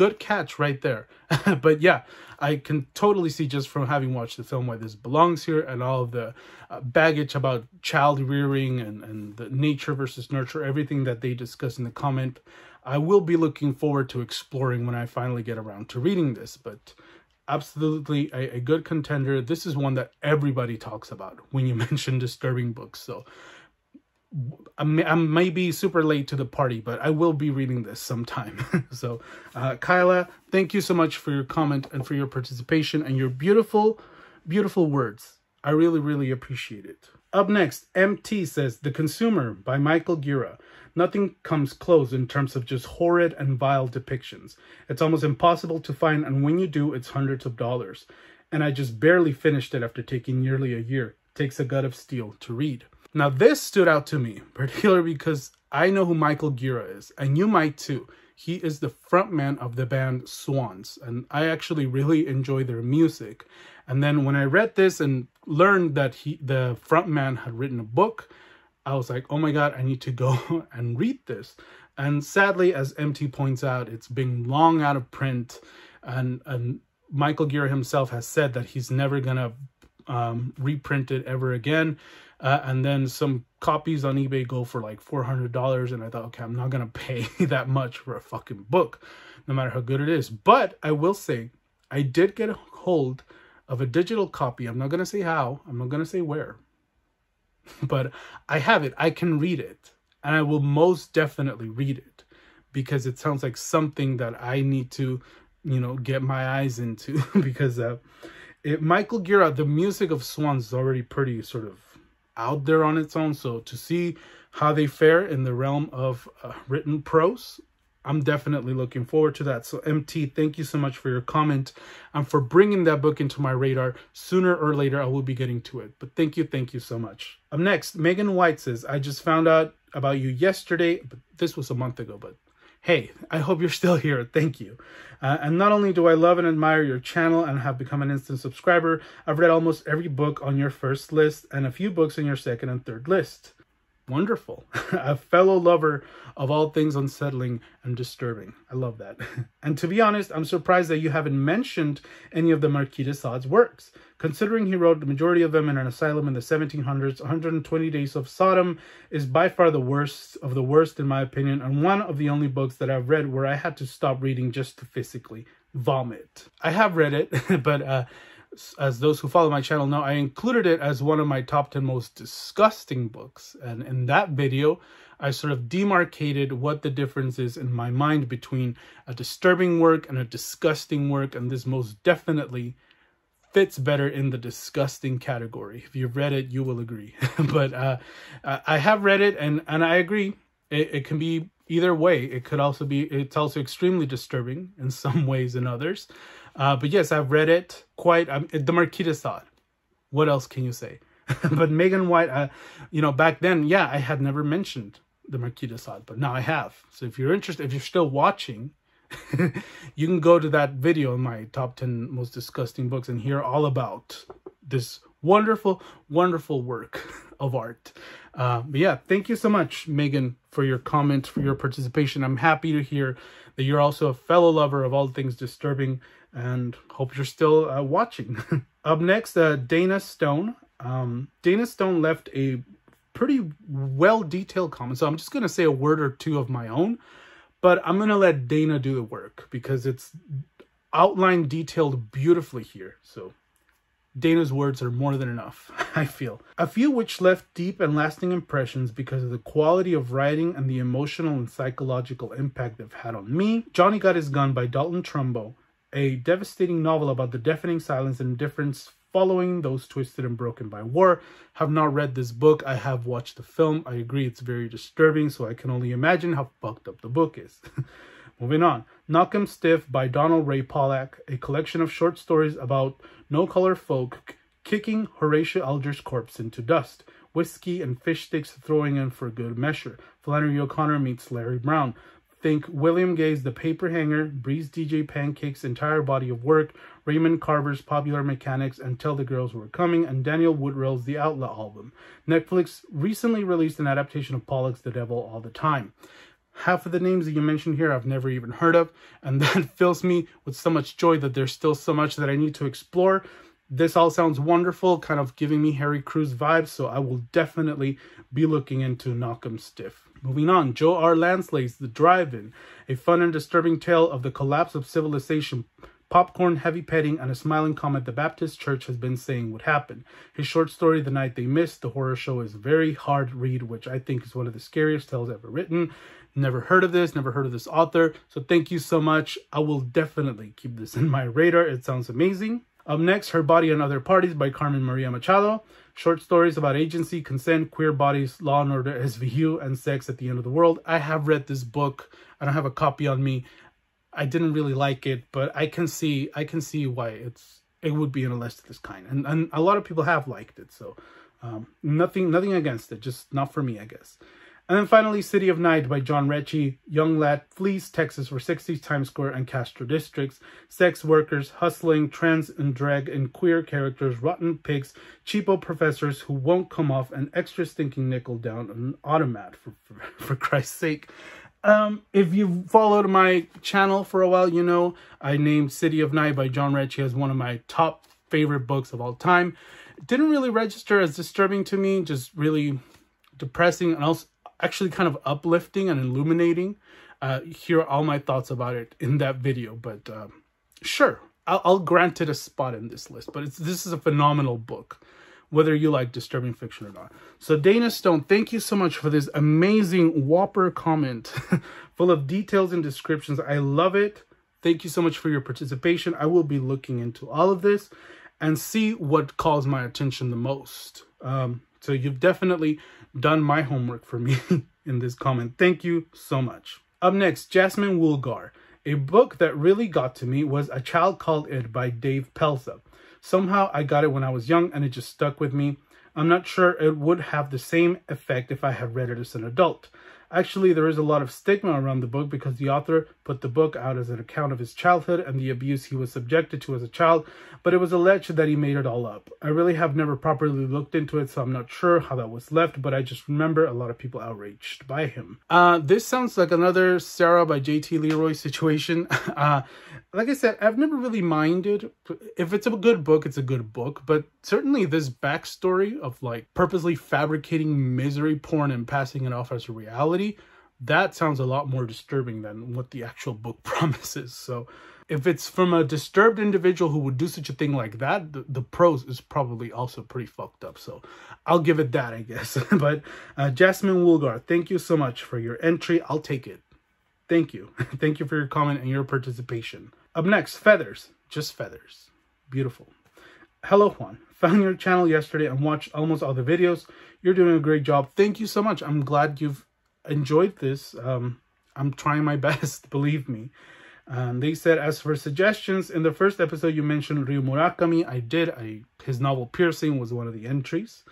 good catch right there. but yeah, I can totally see just from having watched the film why this belongs here and all of the uh, baggage about child rearing and, and the nature versus nurture, everything that they discuss in the comment. I will be looking forward to exploring when I finally get around to reading this, but absolutely a, a good contender. This is one that everybody talks about when you mention disturbing books. So I may, I be super late to the party, but I will be reading this sometime. so, uh, Kyla, thank you so much for your comment and for your participation and your beautiful, beautiful words. I really, really appreciate it. Up next, MT says The Consumer by Michael Gira. Nothing comes close in terms of just horrid and vile depictions. It's almost impossible to find, and when you do, it's hundreds of dollars. And I just barely finished it after taking nearly a year. It takes a gut of steel to read. Now, this stood out to me, particularly because I know who Michael Gira is, and you might too. He is the frontman of the band Swans, and I actually really enjoy their music. And then when I read this and learned that he, the frontman had written a book, I was like, oh my god, I need to go and read this. And sadly, as MT points out, it's been long out of print, and, and Michael Gira himself has said that he's never going to um, reprint it ever again uh, and then some copies on eBay go for like $400. And I thought, okay, I'm not going to pay that much for a fucking book, no matter how good it is. But I will say, I did get a hold of a digital copy. I'm not going to say how, I'm not going to say where, but I have it. I can read it. And I will most definitely read it because it sounds like something that I need to, you know, get my eyes into because uh, it, Michael Gira, the music of Swans is already pretty sort of out there on its own. So to see how they fare in the realm of uh, written prose, I'm definitely looking forward to that. So MT, thank you so much for your comment and for bringing that book into my radar. Sooner or later, I will be getting to it. But thank you, thank you so much. Up next, Megan White says, I just found out about you yesterday, but this was a month ago, but Hey, I hope you're still here. Thank you. Uh, and not only do I love and admire your channel and have become an instant subscriber, I've read almost every book on your first list and a few books in your second and third list wonderful. a fellow lover of all things unsettling and disturbing. I love that. and to be honest, I'm surprised that you haven't mentioned any of the Marquis de Sade's works, considering he wrote the majority of them in an asylum in the 1700s. 120 Days of Sodom is by far the worst of the worst, in my opinion, and one of the only books that I've read where I had to stop reading just to physically vomit. I have read it, but uh, as those who follow my channel know, I included it as one of my top 10 most disgusting books. And in that video, I sort of demarcated what the difference is in my mind between a disturbing work and a disgusting work. And this most definitely fits better in the disgusting category. If you've read it, you will agree. but uh, I have read it and, and I agree. It, it can be either way. It could also be, it's also extremely disturbing in some ways and others. Uh, but yes, I've read it quite. Um, the Marquita thought. What else can you say? but Megan White, uh, you know, back then, yeah, I had never mentioned the Marquita thought. but now I have. So if you're interested, if you're still watching, you can go to that video in my top 10 most disgusting books and hear all about this wonderful, wonderful work of art. Uh, but yeah, thank you so much, Megan, for your comment, for your participation. I'm happy to hear that you're also a fellow lover of all things disturbing and hope you're still uh, watching. Up next, uh, Dana Stone. Um, Dana Stone left a pretty well detailed comment, so I'm just going to say a word or two of my own, but I'm going to let Dana do the work because it's outlined detailed beautifully here. So Dana's words are more than enough, I feel. A few which left deep and lasting impressions because of the quality of writing and the emotional and psychological impact they've had on me. Johnny Got His Gun by Dalton Trumbo a devastating novel about the deafening silence and indifference following those twisted and broken by war. Have not read this book. I have watched the film. I agree it's very disturbing, so I can only imagine how fucked up the book is. Moving on, Knock'em Stiff by Donald Ray Pollack, a collection of short stories about no-color folk kicking Horatio Alger's corpse into dust, whiskey and fish sticks throwing in for good measure. Flannery O'Connor meets Larry Brown, Think William Gay's The Paper Hanger, Breeze DJ Pancake's entire body of work, Raymond Carver's Popular Mechanics, Until the Girls Were Coming, and Daniel Woodrell's The Outlaw album. Netflix recently released an adaptation of Pollock's The Devil All the Time. Half of the names that you mentioned here I've never even heard of, and that fills me with so much joy that there's still so much that I need to explore. This all sounds wonderful, kind of giving me Harry Cruz vibes, so I will definitely be looking into Knock'em Stiff. Moving on, Joe R. Lansley's The Drive-In, a fun and disturbing tale of the collapse of civilization. Popcorn, heavy petting, and a smiling comment the Baptist Church has been saying would happen. His short story, The Night They Missed, the horror show is a very hard read, which I think is one of the scariest tales ever written. Never heard of this, never heard of this author, so thank you so much. I will definitely keep this in my radar. It sounds amazing. Up next, Her Body and Other Parties by Carmen Maria Machado short stories about agency, consent, queer bodies, law and order, SVU, and sex at the end of the world. I have read this book. I don't have a copy on me. I didn't really like it, but I can see I can see why it's it would be in a list of this kind, and and a lot of people have liked it. So um, nothing nothing against it, just not for me, I guess. And then finally, City of Night by John Ritchie. Young lad flees Texas for 60 Times Square and Castro districts. Sex workers, hustling, trans and drag and queer characters, rotten pigs, cheapo professors who won't come off an extra stinking nickel down an automat, for, for, for Christ's sake. Um, if you've followed my channel for a while, you know I named City of Night by John Ritchie as one of my top favorite books of all time. It didn't really register as disturbing to me, just really depressing and also actually kind of uplifting and illuminating. Uh, here are all my thoughts about it in that video, but um, sure, I'll, I'll, grant it a spot in this list, but this is a phenomenal book, whether you like disturbing fiction or not. So Dana Stone, thank you so much for this amazing whopper comment full of details and descriptions. I love it. Thank you so much for your participation. I will be looking into all of this and see what calls my attention the most. Um, so you've definitely done my homework for me in this comment. Thank you so much. Up next, Jasmine Woolgar. A book that really got to me was A Child Called It by Dave Pelza. Somehow I got it when I was young and it just stuck with me. I'm not sure it would have the same effect if I had read it as an adult. Actually, there is a lot of stigma around the book because the author put the book out as an account of his childhood and the abuse he was subjected to as a child, but it was alleged that he made it all up. I really have never properly looked into it, so I'm not sure how that was left, but I just remember a lot of people outraged by him. Uh, this sounds like another Sarah by J.T. Leroy situation. uh, like I said, I've never really minded. If it's a good book, it's a good book, but certainly this backstory of like purposely fabricating misery porn and passing it off as reality reality, that sounds a lot more disturbing than what the actual book promises. So if it's from a disturbed individual who would do such a thing like that, the, the prose is probably also pretty fucked up. So I'll give it that, I guess. but uh, Jasmine Woolgar, thank you so much for your entry. I'll take it. Thank you. thank you for your comment and your participation. Up next, feathers. Just feathers. Beautiful. Hello, Juan. Found your channel yesterday and watched almost all the videos. You're doing a great job. Thank you so much. I'm glad you've enjoyed this. Um, I'm trying my best, believe me. And they said, as for suggestions, in the first episode you mentioned Ryu Murakami. I did. I His novel Piercing was one of the entries.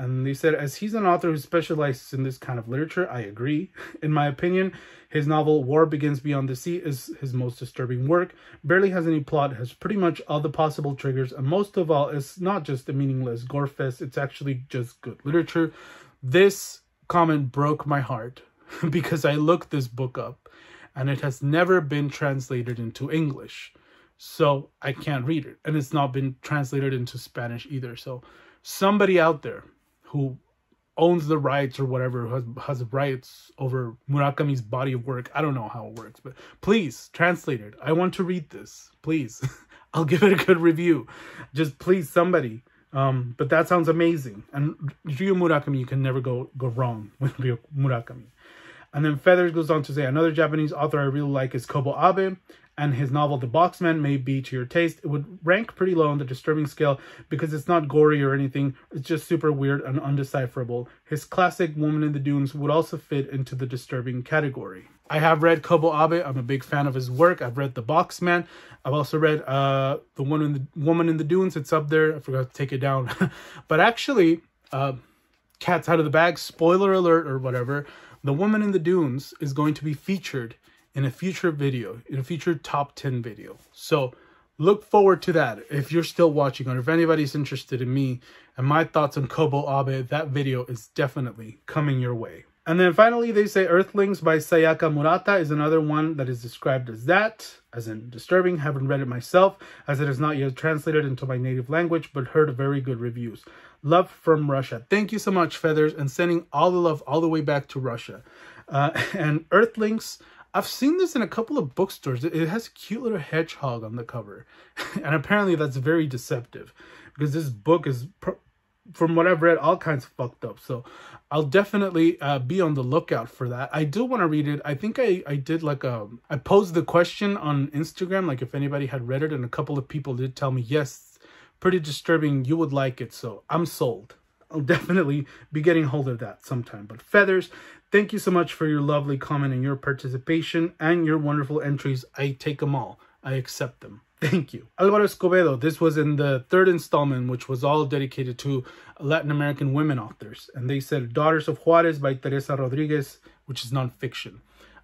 And they said, as he's an author who specializes in this kind of literature, I agree. In my opinion, his novel War Begins Beyond the Sea is his most disturbing work. Barely has any plot, has pretty much all the possible triggers, and most of all, it's not just a meaningless gore fest, it's actually just good literature. This comment broke my heart because I looked this book up and it has never been translated into English. So I can't read it. And it's not been translated into Spanish either. So somebody out there who owns the rights or whatever, has, has rights over Murakami's body of work. I don't know how it works, but please translate it. I want to read this. Please. I'll give it a good review. Just please, somebody. Um, but that sounds amazing. And Ryu Murakami, you can never go, go wrong with Ryu Murakami. And then Feathers goes on to say, another Japanese author I really like is Kobo Abe and his novel The Boxman may be to your taste, it would rank pretty low on the disturbing scale because it's not gory or anything, it's just super weird and undecipherable. His classic Woman in the Dunes would also fit into the disturbing category. I have read Kobo Abe. I'm a big fan of his work. I've read The Boxman. I've also read uh, The One in the Woman in the Dunes. It's up there. I forgot to take it down. but actually, uh, Cat's Out of the Bag, spoiler alert or whatever, The Woman in the Dunes is going to be featured in a future video, in a future top 10 video. So look forward to that if you're still watching or if anybody's interested in me and my thoughts on Kobo Abe, that video is definitely coming your way. And then finally, they say Earthlings by Sayaka Murata is another one that is described as that, as in disturbing. Haven't read it myself, as it is not yet translated into my native language, but heard very good reviews. Love from Russia. Thank you so much, Feathers, and sending all the love all the way back to Russia. Uh, and Earthlings I've seen this in a couple of bookstores. It has a cute little hedgehog on the cover. and apparently that's very deceptive because this book is, from what I've read, all kinds of fucked up. So I'll definitely uh, be on the lookout for that. I do want to read it. I think I, I did like a, um, I posed the question on Instagram, like if anybody had read it and a couple of people did tell me, yes, pretty disturbing. You would like it. So I'm sold. I'll definitely be getting hold of that sometime. But Feathers, Thank you so much for your lovely comment and your participation and your wonderful entries. I take them all. I accept them. Thank you. Alvaro Escobedo, this was in the third installment, which was all dedicated to Latin American women authors. And they said Daughters of Juarez by Teresa Rodriguez, which is nonfiction.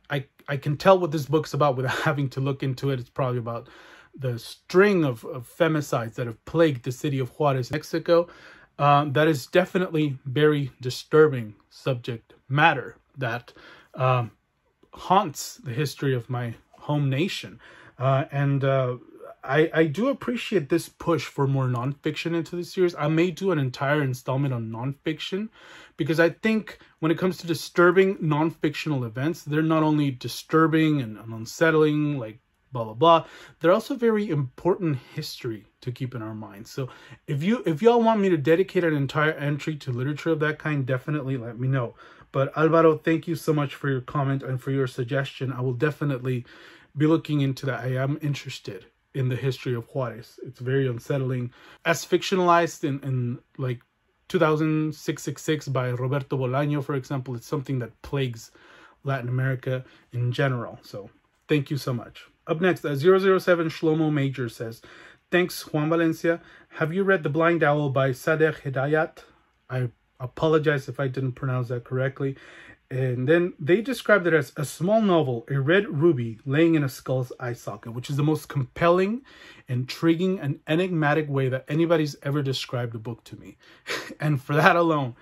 I, I can tell what this book's about without having to look into it. It's probably about the string of, of femicides that have plagued the city of Juarez, Mexico. Uh, that is definitely very disturbing subject matter that um, haunts the history of my home nation. Uh, and uh, I, I do appreciate this push for more nonfiction into the series. I may do an entire installment on nonfiction because I think when it comes to disturbing nonfictional events, they're not only disturbing and, and unsettling, like blah blah blah. They're also very important history to keep in our minds. So if you if y'all want me to dedicate an entire entry to literature of that kind, definitely let me know. But Alvaro, thank you so much for your comment and for your suggestion. I will definitely be looking into that. I am interested in the history of Juarez. It's very unsettling. As fictionalized in, in like 2666 by Roberto Bolaño, for example, it's something that plagues Latin America in general. So thank you so much. Up next, uh, 007 Shlomo Major says, Thanks, Juan Valencia. Have you read The Blind Owl by Sadegh Hidayat? I Apologize if I didn't pronounce that correctly. And then they described it as a small novel, a red ruby laying in a skull's eye socket, which is the most compelling, intriguing, and enigmatic way that anybody's ever described a book to me. and for that alone,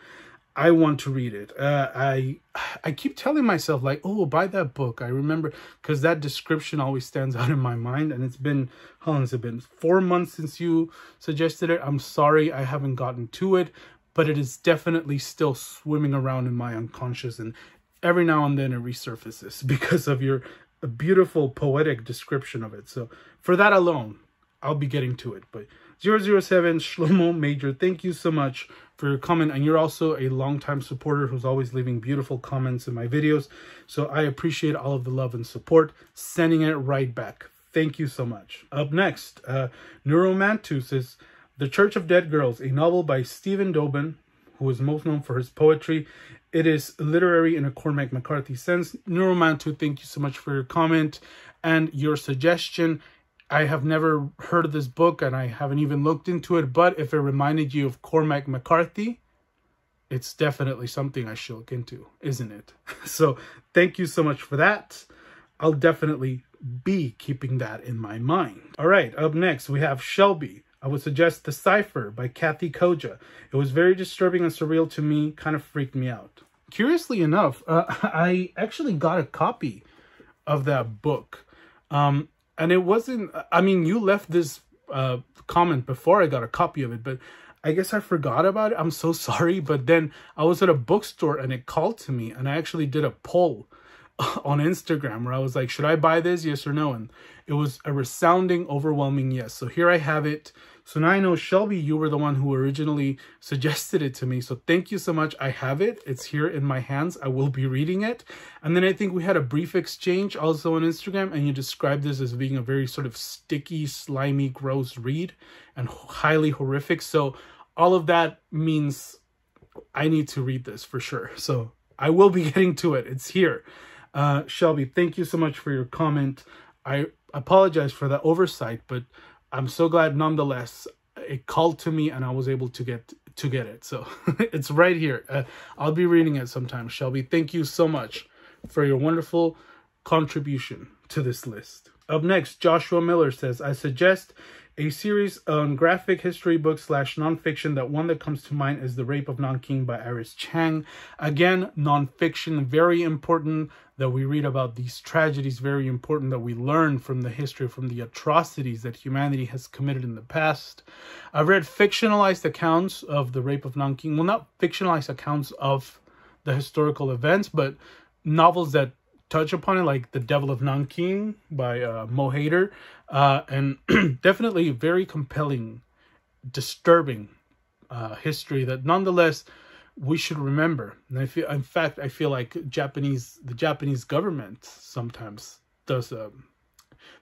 I want to read it. Uh, I I keep telling myself like, oh, buy that book. I remember because that description always stands out in my mind. And it's been how long has it been? Four months since you suggested it. I'm sorry I haven't gotten to it, but it is definitely still swimming around in my unconscious and every now and then it resurfaces because of your beautiful poetic description of it. So for that alone, I'll be getting to it. But 007 Shlomo Major, thank you so much for your comment. And you're also a longtime supporter who's always leaving beautiful comments in my videos. So I appreciate all of the love and support, sending it right back. Thank you so much. Up next, uh, Neuromantus is the Church of Dead Girls, a novel by Stephen Dobin, who is most known for his poetry. It is literary in a Cormac McCarthy sense. Neuromantu, thank you so much for your comment and your suggestion. I have never heard of this book and I haven't even looked into it, but if it reminded you of Cormac McCarthy, it's definitely something I should look into, isn't it? So thank you so much for that. I'll definitely be keeping that in my mind. All right, up next we have Shelby. I would suggest The Cipher by Kathy Koja. It was very disturbing and surreal to me, kind of freaked me out. Curiously enough, uh, I actually got a copy of that book. Um, and it wasn't, I mean, you left this uh, comment before I got a copy of it, but I guess I forgot about it. I'm so sorry. But then I was at a bookstore and it called to me and I actually did a poll on Instagram where I was like, should I buy this? Yes or no? And it was a resounding, overwhelming yes. So here I have it. So now I know, Shelby, you were the one who originally suggested it to me. So thank you so much. I have it. It's here in my hands. I will be reading it. And then I think we had a brief exchange also on Instagram, and you described this as being a very sort of sticky, slimy, gross read and highly horrific. So all of that means I need to read this for sure. So I will be getting to it. It's here. Uh, Shelby, thank you so much for your comment. I apologize for that oversight, but I'm so glad nonetheless it called to me and I was able to get to get it. So it's right here. Uh, I'll be reading it sometime. Shelby, thank you so much for your wonderful contribution to this list. Up next, Joshua Miller says, I suggest a series on graphic history books slash nonfiction. That one that comes to mind is The Rape of Nanking by Iris Chang. Again, nonfiction, very important that we read about these tragedies, very important that we learn from the history, from the atrocities that humanity has committed in the past. I've read fictionalized accounts of the Rape of Nanking. Well, not fictionalized accounts of the historical events, but novels that touch upon it, like The Devil of Nanking by uh, Mo Hader. Uh, and definitely very compelling, disturbing uh, history that nonetheless we should remember. And I feel, in fact, I feel like Japanese, the Japanese government sometimes does um,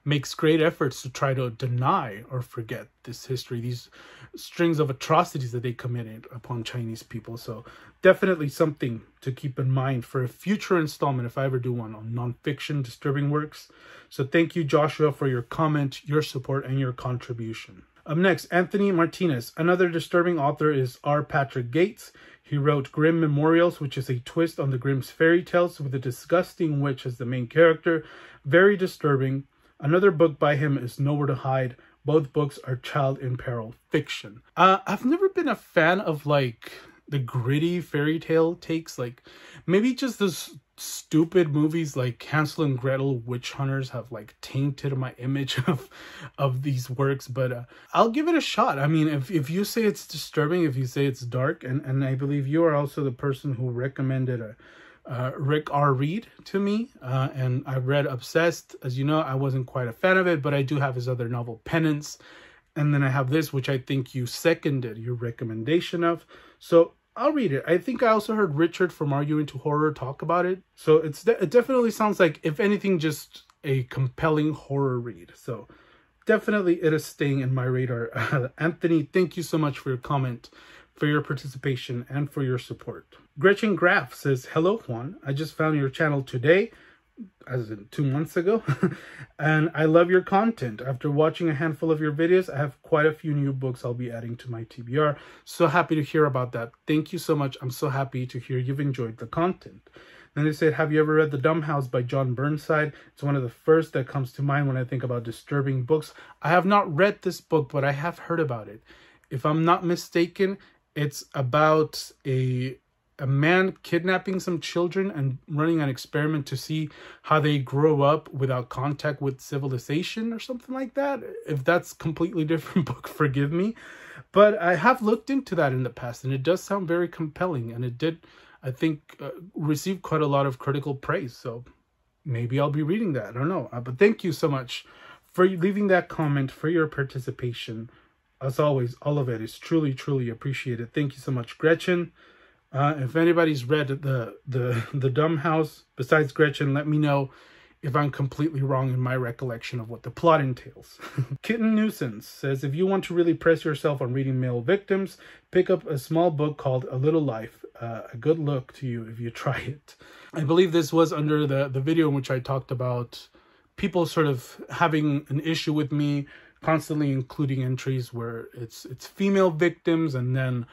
makes great efforts to try to deny or forget this history, these strings of atrocities that they committed upon Chinese people. So definitely something to keep in mind for a future installment, if I ever do one, on nonfiction disturbing works. So thank you, Joshua, for your comment, your support, and your contribution. Up next, Anthony Martinez. Another disturbing author is R. Patrick Gates. He wrote Grim Memorials, which is a twist on the Grimm's fairy tales with a disgusting witch as the main character. Very disturbing. Another book by him is Nowhere to Hide. Both books are child in peril fiction. Uh, I've never been a fan of like the gritty fairy tale takes, like maybe just those stupid movies like Hansel and Gretel, Witch Hunters have like tainted my image of of these works, but uh, I'll give it a shot. I mean, if if you say it's disturbing, if you say it's dark, and and I believe you are also the person who recommended a uh, Rick R. Reed to me, uh, and I read Obsessed. As you know, I wasn't quite a fan of it, but I do have his other novel, Penance, and then I have this, which I think you seconded your recommendation of. So I'll read it. I think I also heard Richard from Arguing to Horror talk about it. So it's de it definitely sounds like, if anything, just a compelling horror read. So definitely it is staying in my radar. Anthony, thank you so much for your comment for your participation and for your support. Gretchen Graf says, Hello, Juan. I just found your channel today, as in two months ago, and I love your content. After watching a handful of your videos, I have quite a few new books I'll be adding to my TBR. So happy to hear about that. Thank you so much. I'm so happy to hear you've enjoyed the content. Then they said, Have you ever read The Dumb House by John Burnside? It's one of the first that comes to mind when I think about disturbing books. I have not read this book, but I have heard about it. If I'm not mistaken, it's about a a man kidnapping some children and running an experiment to see how they grow up without contact with civilization or something like that. If that's completely different book, forgive me. But I have looked into that in the past and it does sound very compelling and it did, I think, uh, receive quite a lot of critical praise. So maybe I'll be reading that. I don't know. Uh, but thank you so much for leaving that comment, for your participation as always, all of it is truly, truly appreciated. Thank you so much, Gretchen. Uh, if anybody's read the the the Dumb House, besides Gretchen, let me know if I'm completely wrong in my recollection of what the plot entails. Kitten Nuisance says, if you want to really press yourself on reading male victims, pick up a small book called A Little Life, uh, a good look to you if you try it. I believe this was under the, the video in which I talked about people sort of having an issue with me constantly including entries where it's it's female victims and then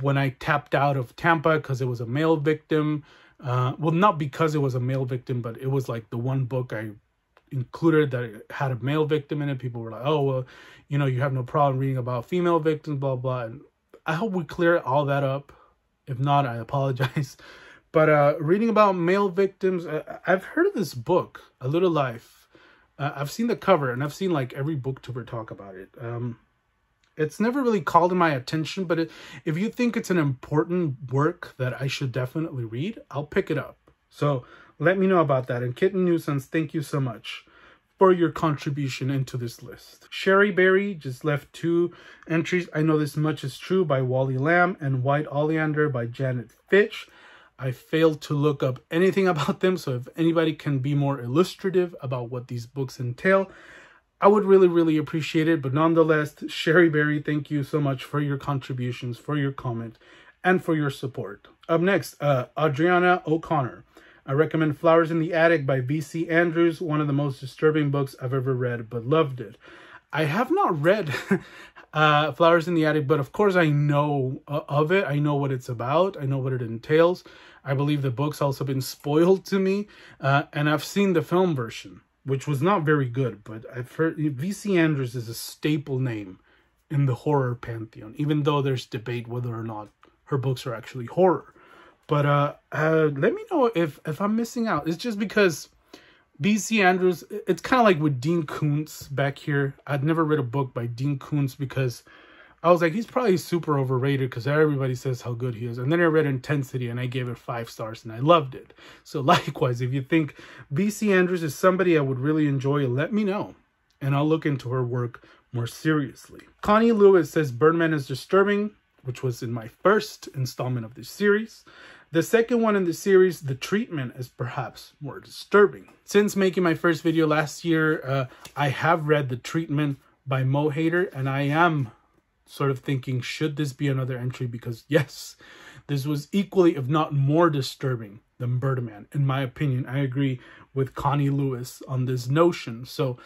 when I tapped out of Tampa because it was a male victim. Uh, well, not because it was a male victim, but it was like the one book I included that had a male victim in it. People were like, oh, well, you know, you have no problem reading about female victims, blah, blah. And I hope we clear all that up. If not, I apologize. But uh, reading about male victims, I I've heard of this book, A Little Life, uh, I've seen the cover and I've seen like every booktuber talk about it. Um, it's never really called my attention, but it, if you think it's an important work that I should definitely read, I'll pick it up. So let me know about that. And Kitten Nuisance, thank you so much for your contribution into this list. Sherry Berry just left two entries. I Know This Much Is True by Wally Lamb and White Oleander by Janet Fitch. I failed to look up anything about them, so if anybody can be more illustrative about what these books entail, I would really, really appreciate it. But nonetheless, Sherry Berry, thank you so much for your contributions, for your comment, and for your support. Up next, uh, Adriana O'Connor. I recommend Flowers in the Attic by B.C. Andrews, one of the most disturbing books I've ever read, but loved it. I have not read uh, Flowers in the Attic, but of course I know uh, of it. I know what it's about. I know what it entails. I believe the book's also been spoiled to me, uh, and I've seen the film version, which was not very good, but I've heard V.C. Andrews is a staple name in the horror pantheon, even though there's debate whether or not her books are actually horror. But uh, uh, let me know if, if I'm missing out. It's just because BC Andrews, it's kind of like with Dean Koontz back here. I'd never read a book by Dean Koontz because I was like, he's probably super overrated because everybody says how good he is. And then I read Intensity and I gave it five stars and I loved it. So likewise, if you think BC Andrews is somebody I would really enjoy, let me know and I'll look into her work more seriously. Connie Lewis says Birdman is disturbing, which was in my first installment of this series. The second one in the series, The Treatment, is perhaps more disturbing. Since making my first video last year, uh, I have read The Treatment by Mo Hader, and I am sort of thinking, should this be another entry? Because yes, this was equally, if not more disturbing than Birdman. In my opinion, I agree with Connie Lewis on this notion. So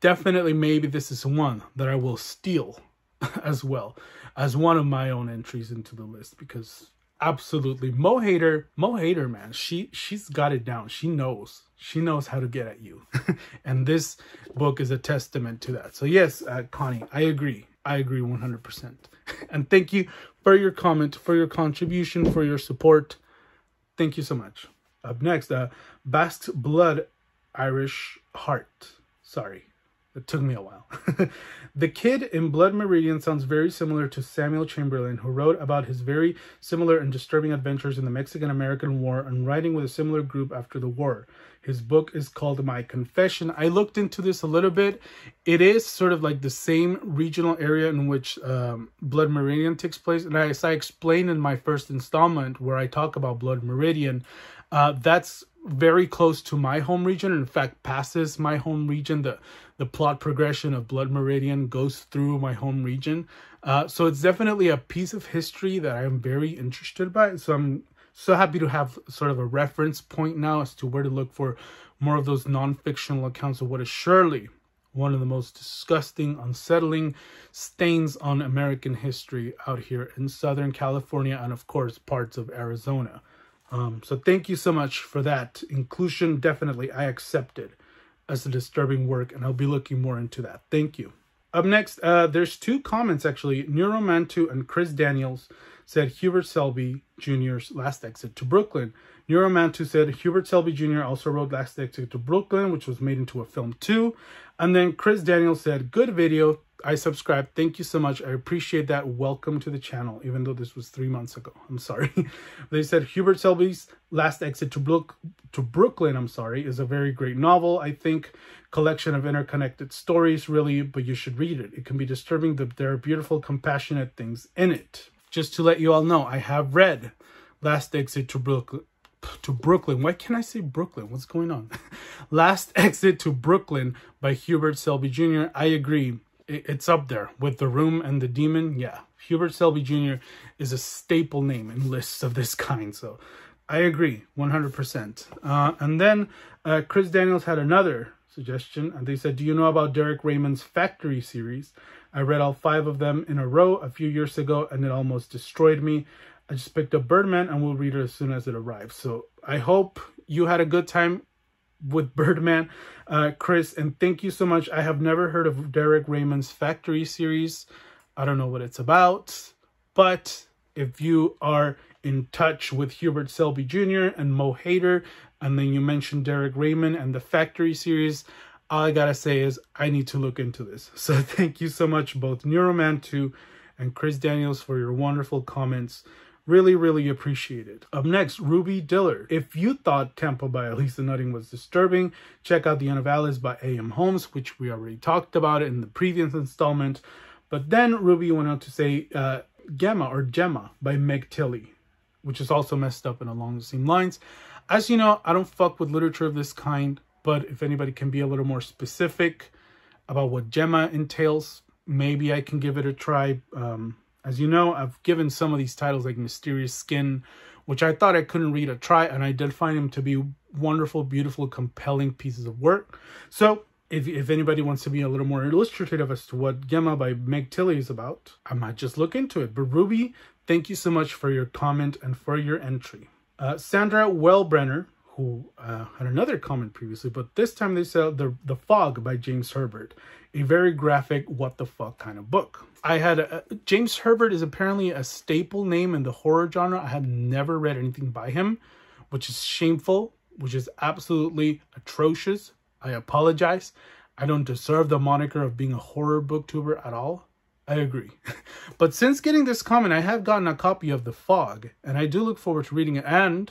definitely maybe this is one that I will steal as well as one of my own entries into the list because Absolutely. Mo Hater, Mo Hater, man, she she's got it down. She knows. She knows how to get at you. and this book is a testament to that. So yes, uh, Connie, I agree. I agree 100%. and thank you for your comment, for your contribution, for your support. Thank you so much. Up next, uh, Basque Blood Irish Heart. Sorry. It took me a while. the kid in Blood Meridian sounds very similar to Samuel Chamberlain, who wrote about his very similar and disturbing adventures in the Mexican-American War and writing with a similar group after the war. His book is called My Confession. I looked into this a little bit. It is sort of like the same regional area in which um, Blood Meridian takes place. And as I explained in my first installment, where I talk about Blood Meridian, uh, that's very close to my home region. In fact, passes my home region. The the plot progression of Blood Meridian goes through my home region. Uh, so it's definitely a piece of history that I'm very interested by. So I'm so happy to have sort of a reference point now as to where to look for more of those non-fictional accounts of what is surely one of the most disgusting, unsettling stains on American history out here in Southern California and, of course, parts of Arizona. Um, so thank you so much for that. Inclusion, definitely, I accepted as a disturbing work, and I'll be looking more into that. Thank you. Up next, uh, there's two comments, actually. Neuromantu and Chris Daniels said Hubert Selby Jr.'s last exit to Brooklyn. Neuromantu said Hubert Selby Jr. also wrote Last Exit to Brooklyn, which was made into a film too. And then Chris Daniels said, good video. I subscribed. Thank you so much. I appreciate that. Welcome to the channel, even though this was three months ago. I'm sorry. they said Hubert Selby's Last Exit to, Brook to Brooklyn, I'm sorry, is a very great novel, I think. Collection of interconnected stories, really, but you should read it. It can be disturbing, but there are beautiful, compassionate things in it. Just to let you all know, I have read Last Exit to Brooklyn to Brooklyn. Why can't I say Brooklyn? What's going on? Last Exit to Brooklyn by Hubert Selby Jr. I agree. It's up there with The Room and The Demon. Yeah, Hubert Selby Jr. is a staple name in lists of this kind. So I agree 100%. Uh, and then uh, Chris Daniels had another suggestion. And they said, do you know about Derek Raymond's Factory series? I read all five of them in a row a few years ago and it almost destroyed me. I just picked up Birdman and we'll read it as soon as it arrives. So I hope you had a good time with Birdman, uh, Chris, and thank you so much. I have never heard of Derek Raymond's Factory series. I don't know what it's about, but if you are in touch with Hubert Selby Jr. and Mo Hader, and then you mentioned Derek Raymond and the Factory series, all I gotta say is I need to look into this. So thank you so much, both Neuroman 2 and Chris Daniels, for your wonderful comments. Really, really appreciate it. Up next, Ruby Diller. If you thought Tempo by Elisa Nutting was disturbing, check out The End of Alice by A.M. Holmes, which we already talked about in the previous installment. But then Ruby went on to say uh, Gemma or Gemma by Meg Tilly, which is also messed up and along the same lines. As you know, I don't fuck with literature of this kind, but if anybody can be a little more specific about what Gemma entails, maybe I can give it a try. Um, as you know, I've given some of these titles like Mysterious Skin, which I thought I couldn't read a try, and I did find them to be wonderful, beautiful, compelling pieces of work. So if, if anybody wants to be a little more illustrative as to what Gemma by Meg Tilly is about, I might just look into it. But Ruby, thank you so much for your comment and for your entry. Uh, Sandra Wellbrenner who uh, had another comment previously, but this time they said the, the Fog by James Herbert, a very graphic what the fuck kind of book. I had a, uh, James Herbert is apparently a staple name in the horror genre. I have never read anything by him, which is shameful, which is absolutely atrocious. I apologize. I don't deserve the moniker of being a horror booktuber at all. I agree. but since getting this comment, I have gotten a copy of The Fog, and I do look forward to reading it and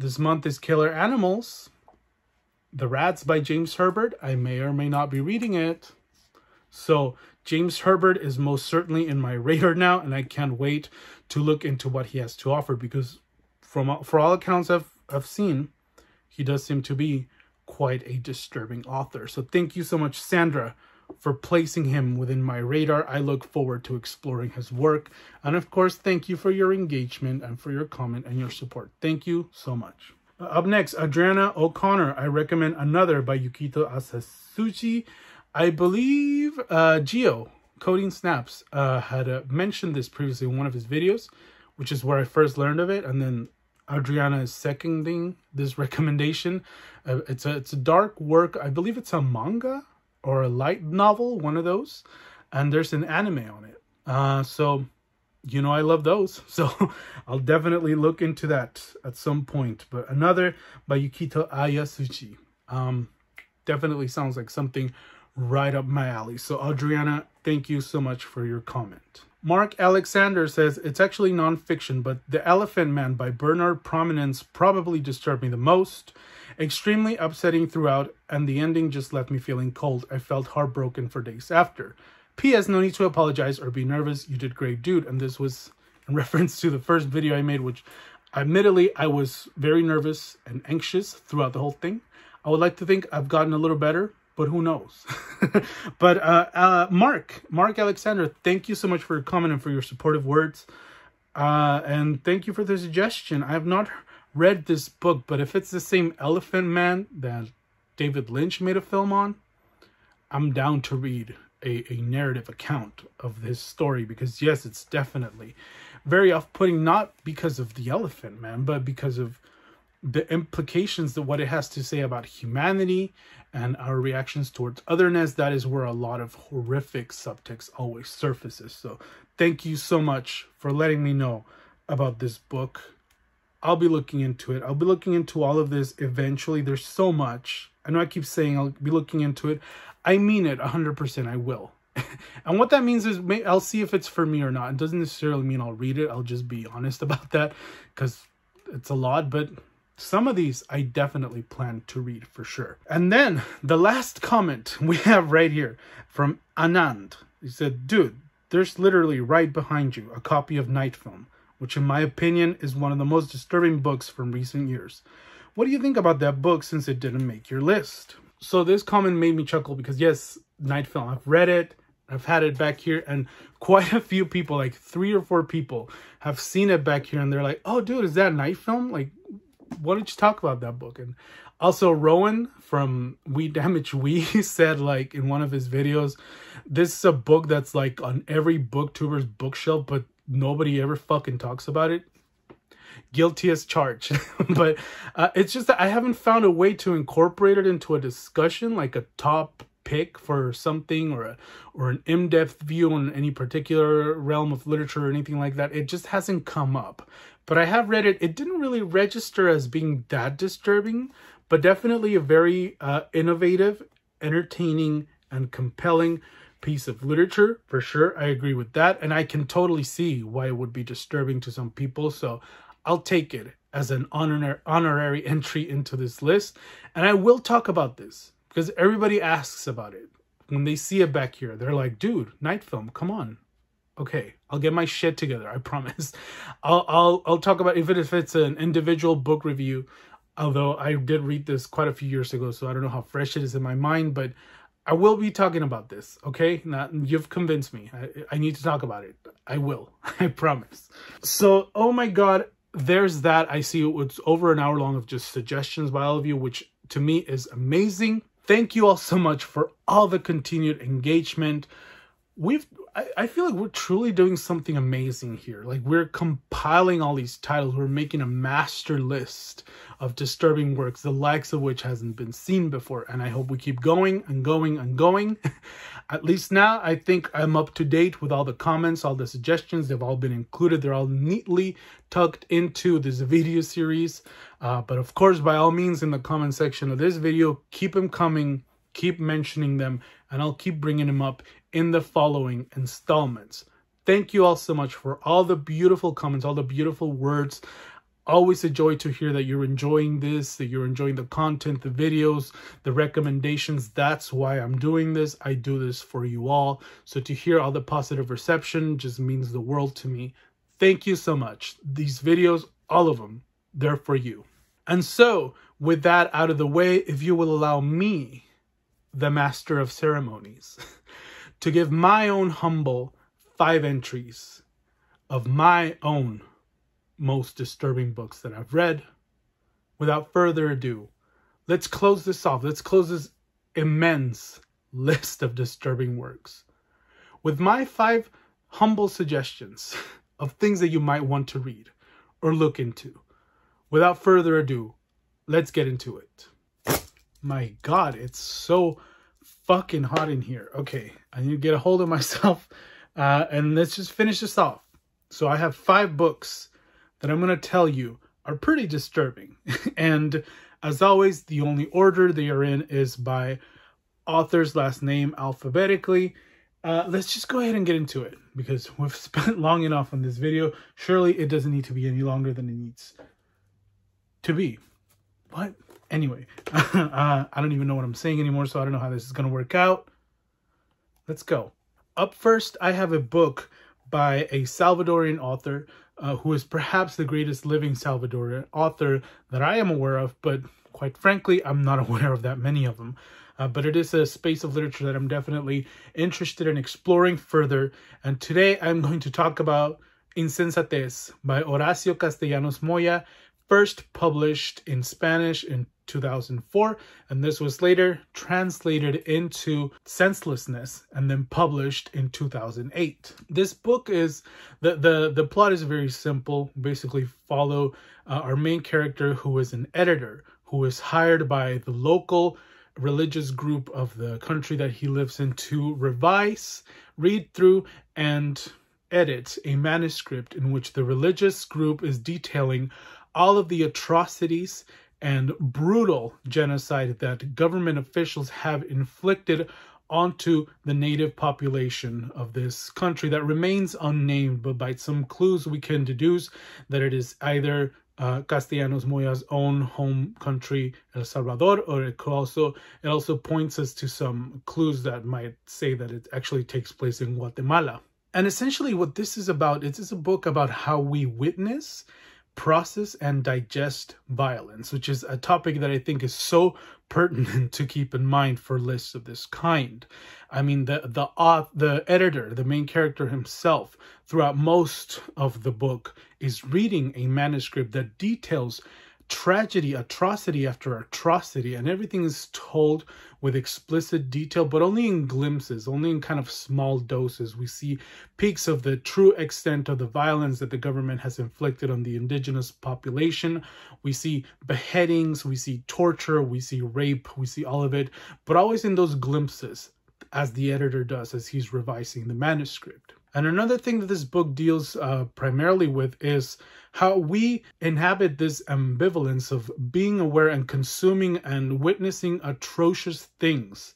this month is Killer Animals. The Rats by James Herbert. I may or may not be reading it. So James Herbert is most certainly in my radar now, and I can't wait to look into what he has to offer because from for all accounts I've, I've seen, he does seem to be quite a disturbing author. So thank you so much, Sandra, for placing him within my radar. I look forward to exploring his work. And of course, thank you for your engagement and for your comment and your support. Thank you so much. Uh, up next, Adriana O'Connor. I recommend another by Yukito Asasuchi. I believe uh, Geo Coding Snaps uh, had uh, mentioned this previously in one of his videos, which is where I first learned of it. And then Adriana is seconding this recommendation. Uh, it's a it's a dark work. I believe it's a manga or a light novel, one of those, and there's an anime on it. Uh, so, you know, I love those. So I'll definitely look into that at some point. But another by Yukito Ayasuchi. Um, definitely sounds like something right up my alley. So Adriana, thank you so much for your comment. Mark Alexander says, it's actually nonfiction, but The Elephant Man by Bernard Prominence probably disturbed me the most. Extremely upsetting throughout, and the ending just left me feeling cold. I felt heartbroken for days after. P.S. No need to apologize or be nervous. You did great, dude. And this was in reference to the first video I made, which admittedly I was very nervous and anxious throughout the whole thing. I would like to think I've gotten a little better, but who knows? but uh, uh, Mark, Mark Alexander, thank you so much for your comment and for your supportive words. Uh, and thank you for the suggestion. I have not read this book, but if it's the same Elephant Man that David Lynch made a film on, I'm down to read a, a narrative account of his story because, yes, it's definitely very off putting, not because of the Elephant Man, but because of the implications that what it has to say about humanity and our reactions towards otherness that is where a lot of horrific subtext always surfaces so thank you so much for letting me know about this book I'll be looking into it. I'll be looking into all of this eventually. There's so much. I know I keep saying I'll be looking into it. I mean it 100%. I will. and what that means is I'll see if it's for me or not. It doesn't necessarily mean I'll read it. I'll just be honest about that because it's a lot. But some of these I definitely plan to read for sure. And then the last comment we have right here from Anand. He said, dude, there's literally right behind you a copy of Night Film which in my opinion is one of the most disturbing books from recent years. What do you think about that book since it didn't make your list? So this comment made me chuckle because yes, Night Film, I've read it, I've had it back here, and quite a few people, like three or four people, have seen it back here, and they're like, oh dude, is that Night Film? Like, why don't you talk about that book? And also Rowan from We Damage We said like in one of his videos, this is a book that's like on every booktuber's bookshelf, but nobody ever fucking talks about it guilty as charged but uh, it's just that i haven't found a way to incorporate it into a discussion like a top pick for something or a, or an in-depth view on any particular realm of literature or anything like that it just hasn't come up but i have read it it didn't really register as being that disturbing but definitely a very uh, innovative entertaining and compelling piece of literature for sure. I agree with that. And I can totally see why it would be disturbing to some people. So I'll take it as an honor honorary entry into this list. And I will talk about this because everybody asks about it. When they see it back here, they're like, dude, night film, come on. Okay, I'll get my shit together, I promise. I'll I'll I'll talk about even if it's an individual book review, although I did read this quite a few years ago, so I don't know how fresh it is in my mind, but I will be talking about this, okay? Now, you've convinced me. I, I need to talk about it. I will. I promise. So, oh my god, there's that. I see it's over an hour long of just suggestions by all of you, which to me is amazing. Thank you all so much for all the continued engagement. We've I, I feel like we're truly doing something amazing here. Like we're compiling all these titles. We're making a master list of disturbing works, the likes of which hasn't been seen before. And I hope we keep going and going and going. At least now I think I'm up to date with all the comments, all the suggestions. They've all been included. They're all neatly tucked into this video series. Uh, but of course, by all means, in the comment section of this video, keep them coming keep mentioning them and I'll keep bringing them up in the following installments. Thank you all so much for all the beautiful comments, all the beautiful words. Always a joy to hear that you're enjoying this, that you're enjoying the content, the videos, the recommendations. That's why I'm doing this. I do this for you all. So to hear all the positive reception just means the world to me. Thank you so much. These videos, all of them, they're for you. And so, with that out of the way, if you will allow me, the master of ceremonies, to give my own humble five entries of my own most disturbing books that I've read. Without further ado, let's close this off. Let's close this immense list of disturbing works with my five humble suggestions of things that you might want to read or look into. Without further ado, let's get into it. My God, it's so fucking hot in here. Okay, I need to get a hold of myself uh, and let's just finish this off. So I have five books that I'm going to tell you are pretty disturbing. and as always, the only order they are in is by author's last name alphabetically. Uh, let's just go ahead and get into it because we've spent long enough on this video. Surely it doesn't need to be any longer than it needs to be. What? Anyway, uh, I don't even know what I'm saying anymore, so I don't know how this is going to work out. Let's go. Up first, I have a book by a Salvadorian author uh, who is perhaps the greatest living Salvadorian author that I am aware of, but quite frankly, I'm not aware of that many of them. Uh, but it is a space of literature that I'm definitely interested in exploring further. And today I'm going to talk about Insensatez by Horacio Castellanos Moya, first published in Spanish in 2004, and this was later translated into Senselessness and then published in 2008. This book is, the, the, the plot is very simple, basically follow uh, our main character who is an editor, who is hired by the local religious group of the country that he lives in to revise, read through, and edit a manuscript in which the religious group is detailing all of the atrocities and brutal genocide that government officials have inflicted onto the native population of this country that remains unnamed, but by some clues we can deduce that it is either uh, Castellanos Moya's own home country, El Salvador, or it also it also points us to some clues that might say that it actually takes place in Guatemala. And essentially, what this is about, it is a book about how we witness process and digest violence, which is a topic that I think is so pertinent to keep in mind for lists of this kind. I mean, the the uh, the editor, the main character himself, throughout most of the book, is reading a manuscript that details tragedy, atrocity after atrocity, and everything is told with explicit detail, but only in glimpses, only in kind of small doses. We see peaks of the true extent of the violence that the government has inflicted on the indigenous population. We see beheadings, we see torture, we see rape, we see all of it, but always in those glimpses, as the editor does as he's revising the manuscript. And another thing that this book deals uh, primarily with is how we inhabit this ambivalence of being aware and consuming and witnessing atrocious things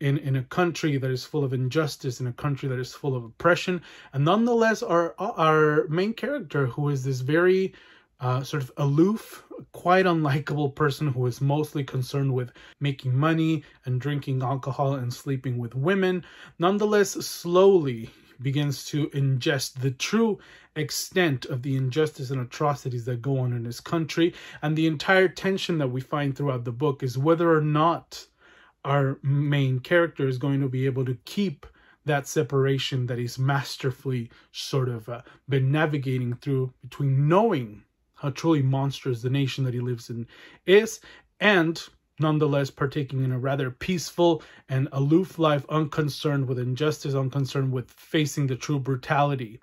in, in a country that is full of injustice, in a country that is full of oppression. And nonetheless, our, our main character, who is this very uh, sort of aloof, quite unlikable person who is mostly concerned with making money and drinking alcohol and sleeping with women. Nonetheless, slowly begins to ingest the true extent of the injustice and atrocities that go on in this country. And the entire tension that we find throughout the book is whether or not our main character is going to be able to keep that separation that he's masterfully sort of uh, been navigating through between knowing how truly monstrous the nation that he lives in is and nonetheless partaking in a rather peaceful and aloof life, unconcerned with injustice, unconcerned with facing the true brutality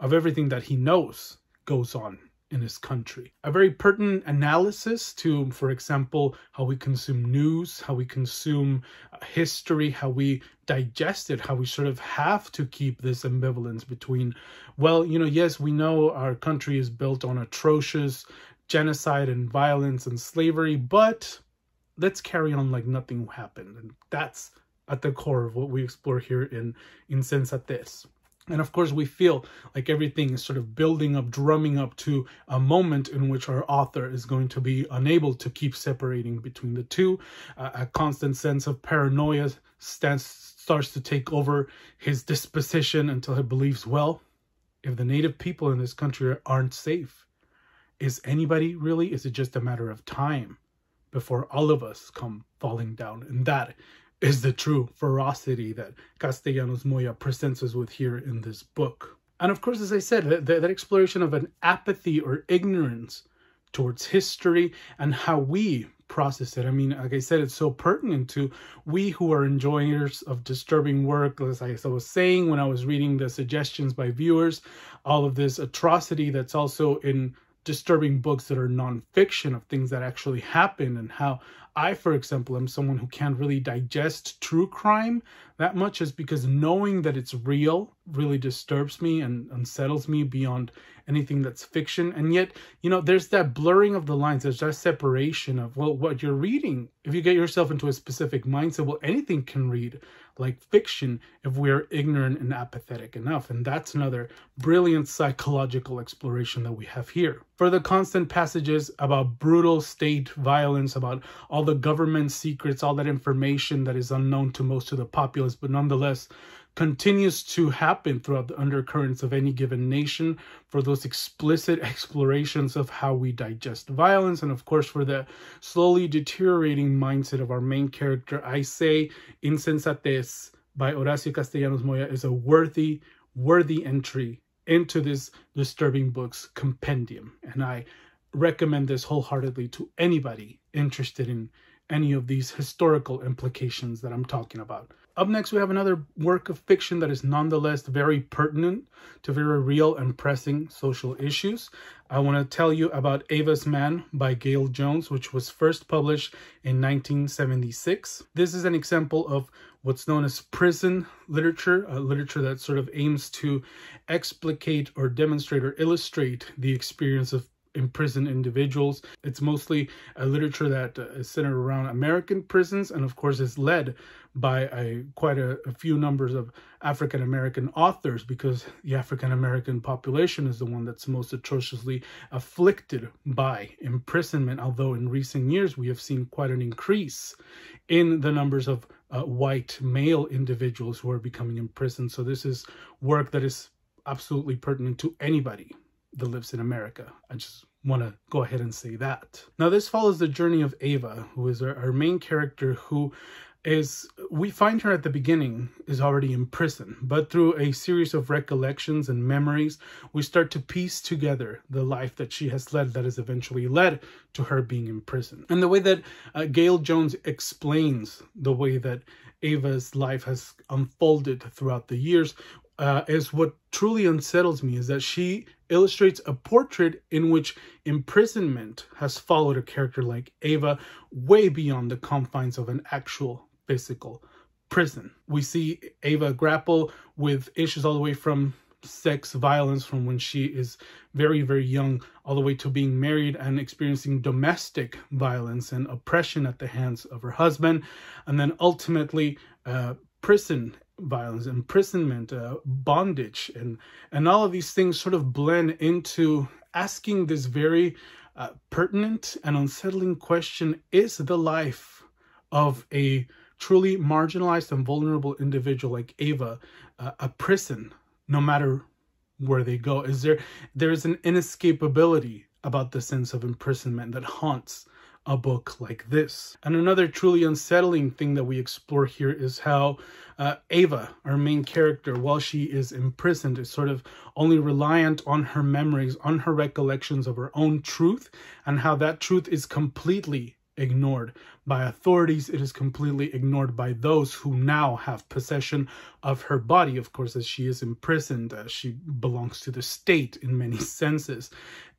of everything that he knows goes on in his country. A very pertinent analysis to, for example, how we consume news, how we consume uh, history, how we digest it, how we sort of have to keep this ambivalence between, well, you know, yes, we know our country is built on atrocious genocide and violence and slavery, but let's carry on like nothing happened. And that's at the core of what we explore here in This*. And of course, we feel like everything is sort of building up, drumming up to a moment in which our author is going to be unable to keep separating between the two. Uh, a constant sense of paranoia stands, starts to take over his disposition until he believes, well, if the native people in this country aren't safe, is anybody really? Is it just a matter of time? before all of us come falling down. And that is the true ferocity that Castellanos Moya presents us with here in this book. And of course, as I said, that, that, exploration of an apathy or ignorance towards history and how we process it. I mean, like I said, it's so pertinent to we who are enjoyers of disturbing work. As I, as I was saying when I was reading the suggestions by viewers, all of this atrocity that's also in disturbing books that are nonfiction of things that actually happen and how I, for example, am someone who can't really digest true crime that much is because knowing that it's real really disturbs me and unsettles me beyond anything that's fiction. And yet, you know, there's that blurring of the lines. There's that separation of, well, what you're reading. If you get yourself into a specific mindset, well, anything can read like fiction if we're ignorant and apathetic enough. And that's another brilliant psychological exploration that we have here. For the constant passages about brutal state violence, about all the government secrets, all that information that is unknown to most of the population, ridiculous, but nonetheless continues to happen throughout the undercurrents of any given nation for those explicit explorations of how we digest violence and of course for the slowly deteriorating mindset of our main character. I say Insensatez by Horacio Castellanos Moya is a worthy, worthy entry into this disturbing books compendium. And I recommend this wholeheartedly to anybody interested in any of these historical implications that I'm talking about. Up next, we have another work of fiction that is nonetheless very pertinent to very real and pressing social issues. I want to tell you about Ava's Man by Gail Jones, which was first published in 1976. This is an example of what's known as prison literature, a literature that sort of aims to explicate or demonstrate or illustrate the experience of imprisoned individuals. It's mostly a literature that uh, is centered around American prisons and of course is led by a, quite a, a few numbers of African American authors because the African American population is the one that's most atrociously afflicted by imprisonment, although in recent years we have seen quite an increase in the numbers of uh, white male individuals who are becoming imprisoned. So this is work that is absolutely pertinent to anybody the lives in America. I just want to go ahead and say that. Now, this follows the journey of Ava, who is our, our main character, who is we find her at the beginning is already in prison but through a series of recollections and memories we start to piece together the life that she has led that has eventually led to her being in prison and the way that uh, gail jones explains the way that ava's life has unfolded throughout the years uh, is what truly unsettles me is that she illustrates a portrait in which imprisonment has followed a character like Ava way beyond the confines of an actual physical prison. We see Ava grapple with issues all the way from sex violence from when she is very, very young, all the way to being married and experiencing domestic violence and oppression at the hands of her husband. And then ultimately, uh, prison violence, imprisonment, uh, bondage, and and all of these things sort of blend into asking this very uh, pertinent and unsettling question: Is the life of a truly marginalized and vulnerable individual like Ava uh, a prison, no matter where they go? Is there there is an inescapability about the sense of imprisonment that haunts a book like this. And another truly unsettling thing that we explore here is how uh, Ava, our main character, while she is imprisoned, is sort of only reliant on her memories, on her recollections of her own truth, and how that truth is completely ignored. By authorities, it is completely ignored by those who now have possession of her body, of course, as she is imprisoned, as uh, she belongs to the state in many senses.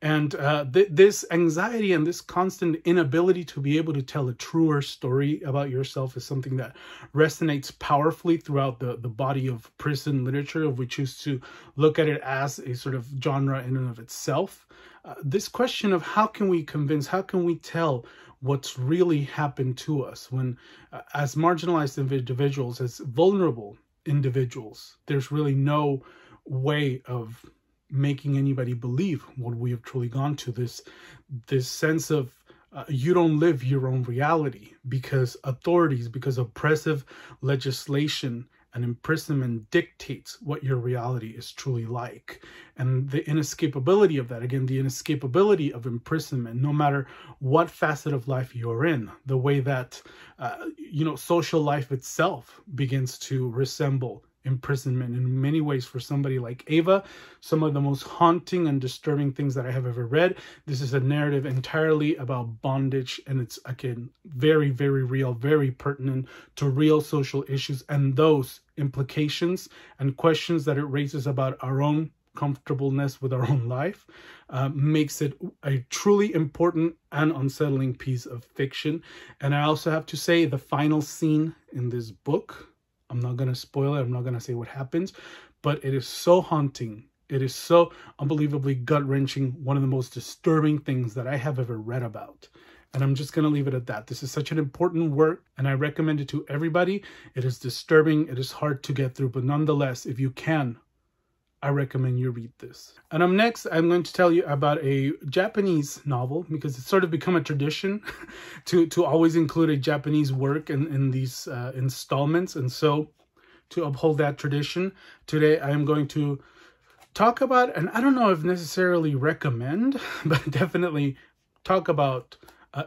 And uh, th this anxiety and this constant inability to be able to tell a truer story about yourself is something that resonates powerfully throughout the, the body of prison literature, if we choose to look at it as a sort of genre in and of itself. Uh, this question of how can we convince, how can we tell what's really happened to us when uh, as marginalized individuals as vulnerable individuals there's really no way of making anybody believe what we have truly gone to this this sense of uh, you don't live your own reality because authorities because oppressive legislation and imprisonment dictates what your reality is truly like. And the inescapability of that, again, the inescapability of imprisonment, no matter what facet of life you're in, the way that, uh, you know, social life itself begins to resemble imprisonment in many ways for somebody like Ava. Some of the most haunting and disturbing things that I have ever read. This is a narrative entirely about bondage and it's again very, very real, very pertinent to real social issues and those implications and questions that it raises about our own comfortableness with our own life uh, makes it a truly important and unsettling piece of fiction. And I also have to say the final scene in this book, I'm not going to spoil it, I'm not going to say what happens, but it is so haunting. It is so unbelievably gut-wrenching, one of the most disturbing things that I have ever read about. And I'm just going to leave it at that. This is such an important work and I recommend it to everybody. It is disturbing. It is hard to get through, but nonetheless, if you can, I recommend you read this. And I'm next, I'm going to tell you about a Japanese novel because it's sort of become a tradition to, to always include a Japanese work in, in these uh, installments. And so to uphold that tradition, today I'm going to talk about, and I don't know if necessarily recommend, but definitely talk about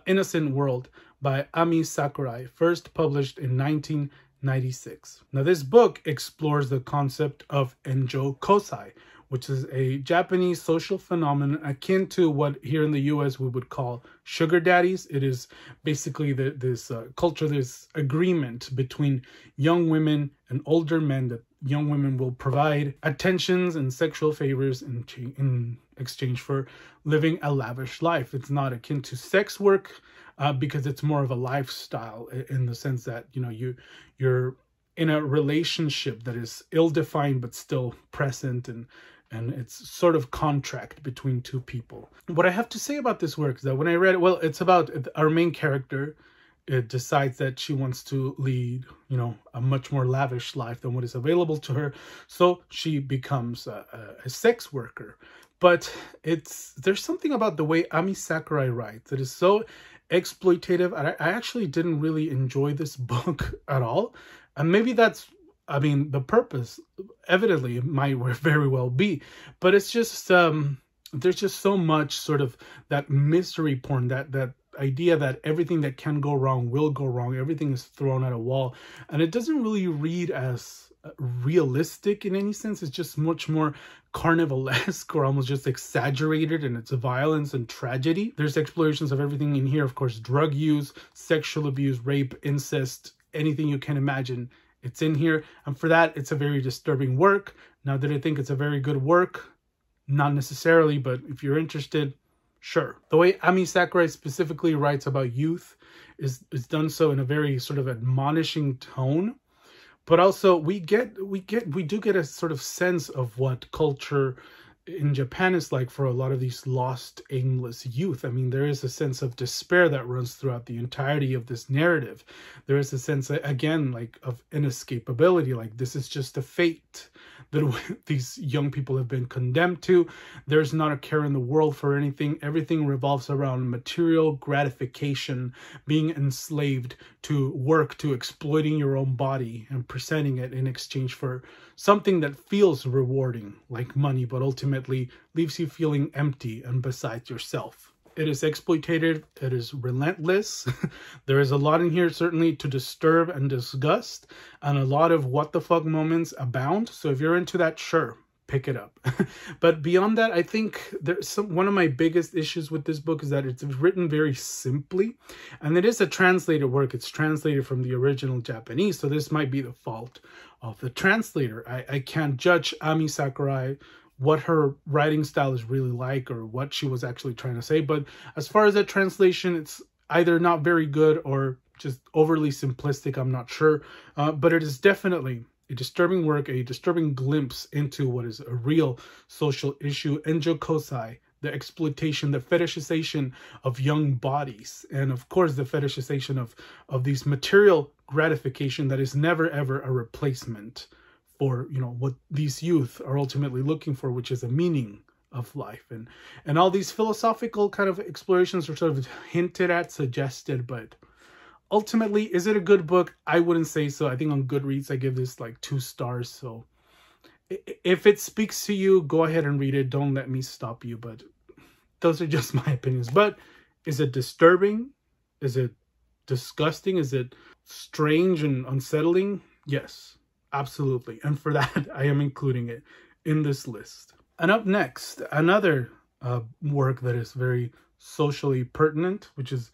Innocent World by Ami Sakurai, first published in 1996. Now, this book explores the concept of Enjo Kosai, which is a Japanese social phenomenon akin to what here in the US we would call sugar daddies. It is basically the, this uh, culture, this agreement between young women and older men that young women will provide attentions and sexual favors in, in exchange for living a lavish life. It's not akin to sex work uh, because it's more of a lifestyle in the sense that, you know, you, you're in a relationship that is ill-defined but still present and and it's sort of contract between two people. What I have to say about this work is that when I read it, well, it's about our main character it decides that she wants to lead, you know, a much more lavish life than what is available to her. So she becomes a, a sex worker. But it's there's something about the way Ami Sakurai writes that is so exploitative. I, I actually didn't really enjoy this book at all. And maybe that's I mean, the purpose, evidently, it might very well be, but it's just um, there's just so much sort of that mystery porn, that that idea that everything that can go wrong will go wrong, everything is thrown at a wall, and it doesn't really read as realistic in any sense. It's just much more carnivalesque or almost just exaggerated in its violence and tragedy. There's explorations of everything in here, of course, drug use, sexual abuse, rape, incest, anything you can imagine. It's in here. And for that, it's a very disturbing work. Now that I think it's a very good work, not necessarily, but if you're interested, sure. The way Ami Sakurai specifically writes about youth is, is done so in a very sort of admonishing tone but also we get we get we do get a sort of sense of what culture in Japan is like for a lot of these lost aimless youth. I mean, there is a sense of despair that runs throughout the entirety of this narrative. There is a sense again like of inescapability, like this is just a fate that these young people have been condemned to. There's not a care in the world for anything. Everything revolves around material gratification, being enslaved to work, to exploiting your own body and presenting it in exchange for something that feels rewarding, like money, but ultimately leaves you feeling empty and besides yourself. It is exploitative. It is relentless. there is a lot in here, certainly, to disturb and disgust. And a lot of what the fuck moments abound. So if you're into that, sure, pick it up. but beyond that, I think there's some, one of my biggest issues with this book is that it's written very simply. And it is a translated work. It's translated from the original Japanese. So this might be the fault of the translator. I, I can't judge Ami Sakurai what her writing style is really like or what she was actually trying to say. But as far as that translation, it's either not very good or just overly simplistic. I'm not sure. Uh, but it is definitely a disturbing work, a disturbing glimpse into what is a real social issue. Enjo Kosai, the exploitation, the fetishization of young bodies, and of course the fetishization of, of these material gratification that is never ever a replacement for you know what these youth are ultimately looking for which is a meaning of life and and all these philosophical kind of explorations are sort of hinted at suggested but ultimately is it a good book i wouldn't say so i think on goodreads i give this like two stars so if it speaks to you go ahead and read it don't let me stop you but those are just my opinions but is it disturbing is it disgusting is it strange and unsettling yes Absolutely. And for that, I am including it in this list. And up next, another uh, work that is very socially pertinent, which is,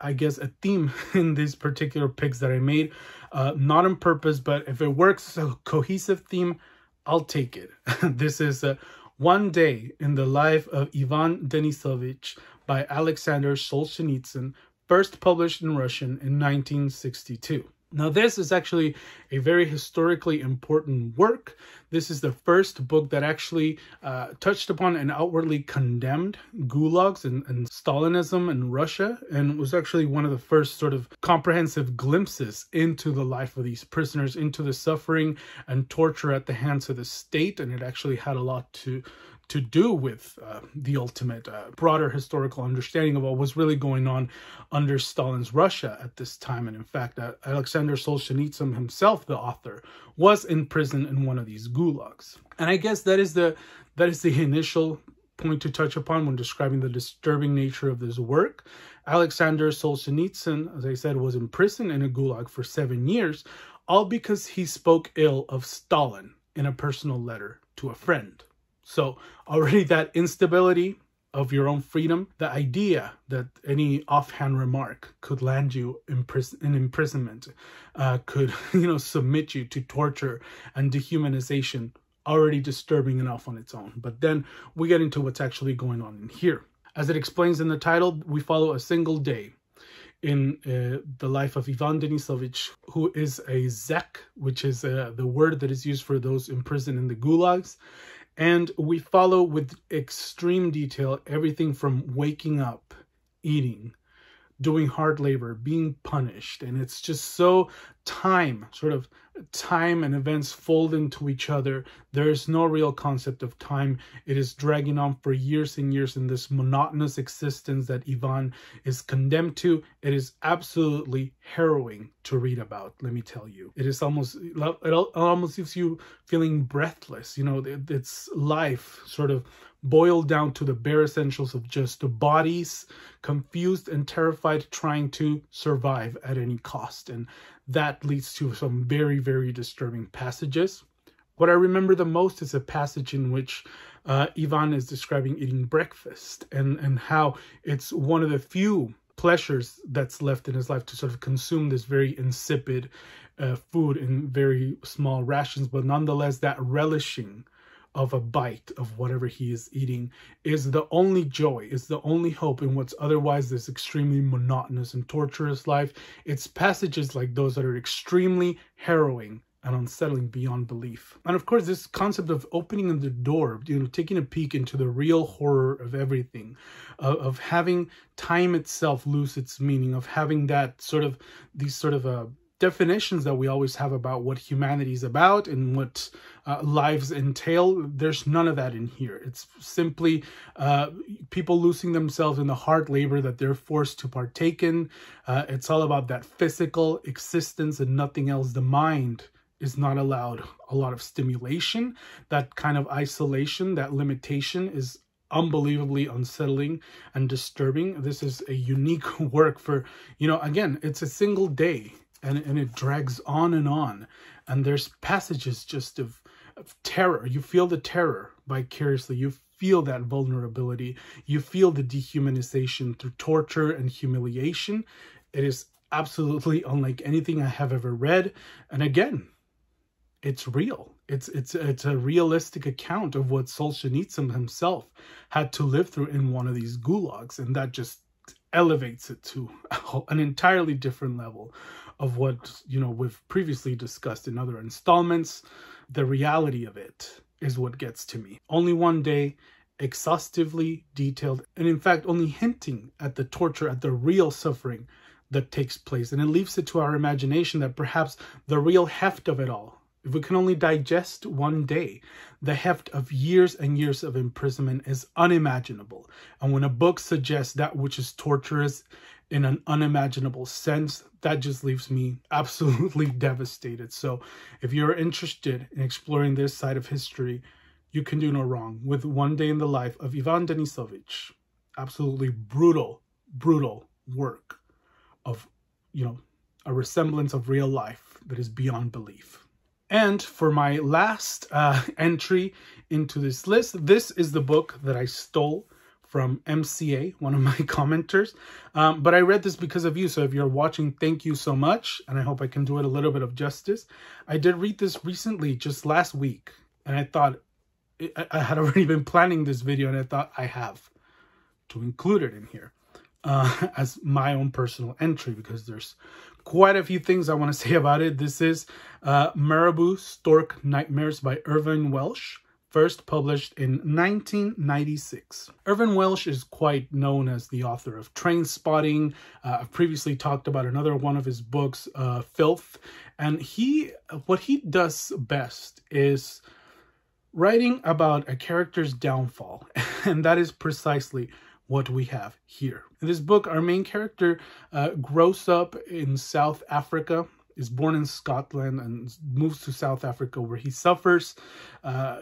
I guess, a theme in these particular picks that I made. Uh, not on purpose, but if it works a cohesive theme, I'll take it. this is uh, One Day in the Life of Ivan Denisovich by Alexander Solzhenitsyn, first published in Russian in 1962. Now, this is actually a very historically important work. This is the first book that actually uh, touched upon and outwardly condemned gulags and, and Stalinism in Russia, and was actually one of the first sort of comprehensive glimpses into the life of these prisoners, into the suffering and torture at the hands of the state. And it actually had a lot to to do with uh, the ultimate uh, broader historical understanding of what was really going on under Stalin's Russia at this time. And in fact, uh, Alexander Solzhenitsyn himself, the author, was in prison in one of these gulags. And I guess that is the that is the initial point to touch upon when describing the disturbing nature of this work. Alexander Solzhenitsyn, as I said, was in prison in a gulag for seven years, all because he spoke ill of Stalin in a personal letter to a friend. So already that instability of your own freedom, the idea that any offhand remark could land you in, prison, in imprisonment, uh, could you know submit you to torture and dehumanization, already disturbing enough on its own. But then we get into what's actually going on in here. As it explains in the title, we follow a single day in uh, the life of Ivan Denisovich, who is a Zek, which is uh, the word that is used for those imprisoned in the gulags, and we follow with extreme detail everything from waking up, eating, doing hard labor, being punished. And it's just so time sort of time and events fold into each other. There is no real concept of time. It is dragging on for years and years in this monotonous existence that Ivan is condemned to. It is absolutely harrowing to read about, let me tell you. It is almost, it almost leaves you feeling breathless. You know, it's life sort of boiled down to the bare essentials of just bodies, confused and terrified, trying to survive at any cost. And that leads to some very, very disturbing passages. What I remember the most is a passage in which uh, Ivan is describing eating breakfast and, and how it's one of the few pleasures that's left in his life to sort of consume this very insipid uh, food in very small rations, but nonetheless that relishing of a bite of whatever he is eating is the only joy, is the only hope in what's otherwise this extremely monotonous and torturous life. It's passages like those that are extremely harrowing and unsettling beyond belief. And of course, this concept of opening the door, you know, taking a peek into the real horror of everything, of having time itself lose its meaning, of having that sort of, these sort of, uh, definitions that we always have about what humanity is about and what uh, lives entail. There's none of that in here. It's simply uh, people losing themselves in the hard labor that they're forced to partake in. Uh, it's all about that physical existence and nothing else. The mind is not allowed a lot of stimulation. That kind of isolation, that limitation is unbelievably unsettling and disturbing. This is a unique work for, you know, again, it's a single day and, and it drags on and on. And there's passages just of, of terror. You feel the terror vicariously. You feel that vulnerability. You feel the dehumanization through torture and humiliation. It is absolutely unlike anything I have ever read. And again, it's real. It's it's it's a realistic account of what Solzhenitsyn himself had to live through in one of these gulags, and that just elevates it to an entirely different level of what you know we've previously discussed in other installments the reality of it is what gets to me only one day exhaustively detailed and in fact only hinting at the torture at the real suffering that takes place and it leaves it to our imagination that perhaps the real heft of it all if we can only digest one day. The heft of years and years of imprisonment is unimaginable. And when a book suggests that which is torturous in an unimaginable sense, that just leaves me absolutely devastated. So if you're interested in exploring this side of history, you can do no wrong with One Day in the Life of Ivan Denisovich. Absolutely brutal, brutal work of, you know, a resemblance of real life that is beyond belief. And for my last uh, entry into this list, this is the book that I stole from MCA, one of my commenters. Um, but I read this because of you, so if you're watching, thank you so much, and I hope I can do it a little bit of justice. I did read this recently, just last week, and I thought, I had already been planning this video, and I thought I have to include it in here uh, as my own personal entry because there's quite a few things I want to say about it. This is uh, Marabou Stork Nightmares by Irvin Welsh, first published in 1996. Irvin Welsh is quite known as the author of Train Spotting. Uh, I've previously talked about another one of his books, uh, Filth. And he, what he does best is writing about a character's downfall. and that is precisely what we have here. In this book, our main character uh, grows up in South Africa, is born in Scotland, and moves to South Africa where he suffers. Uh,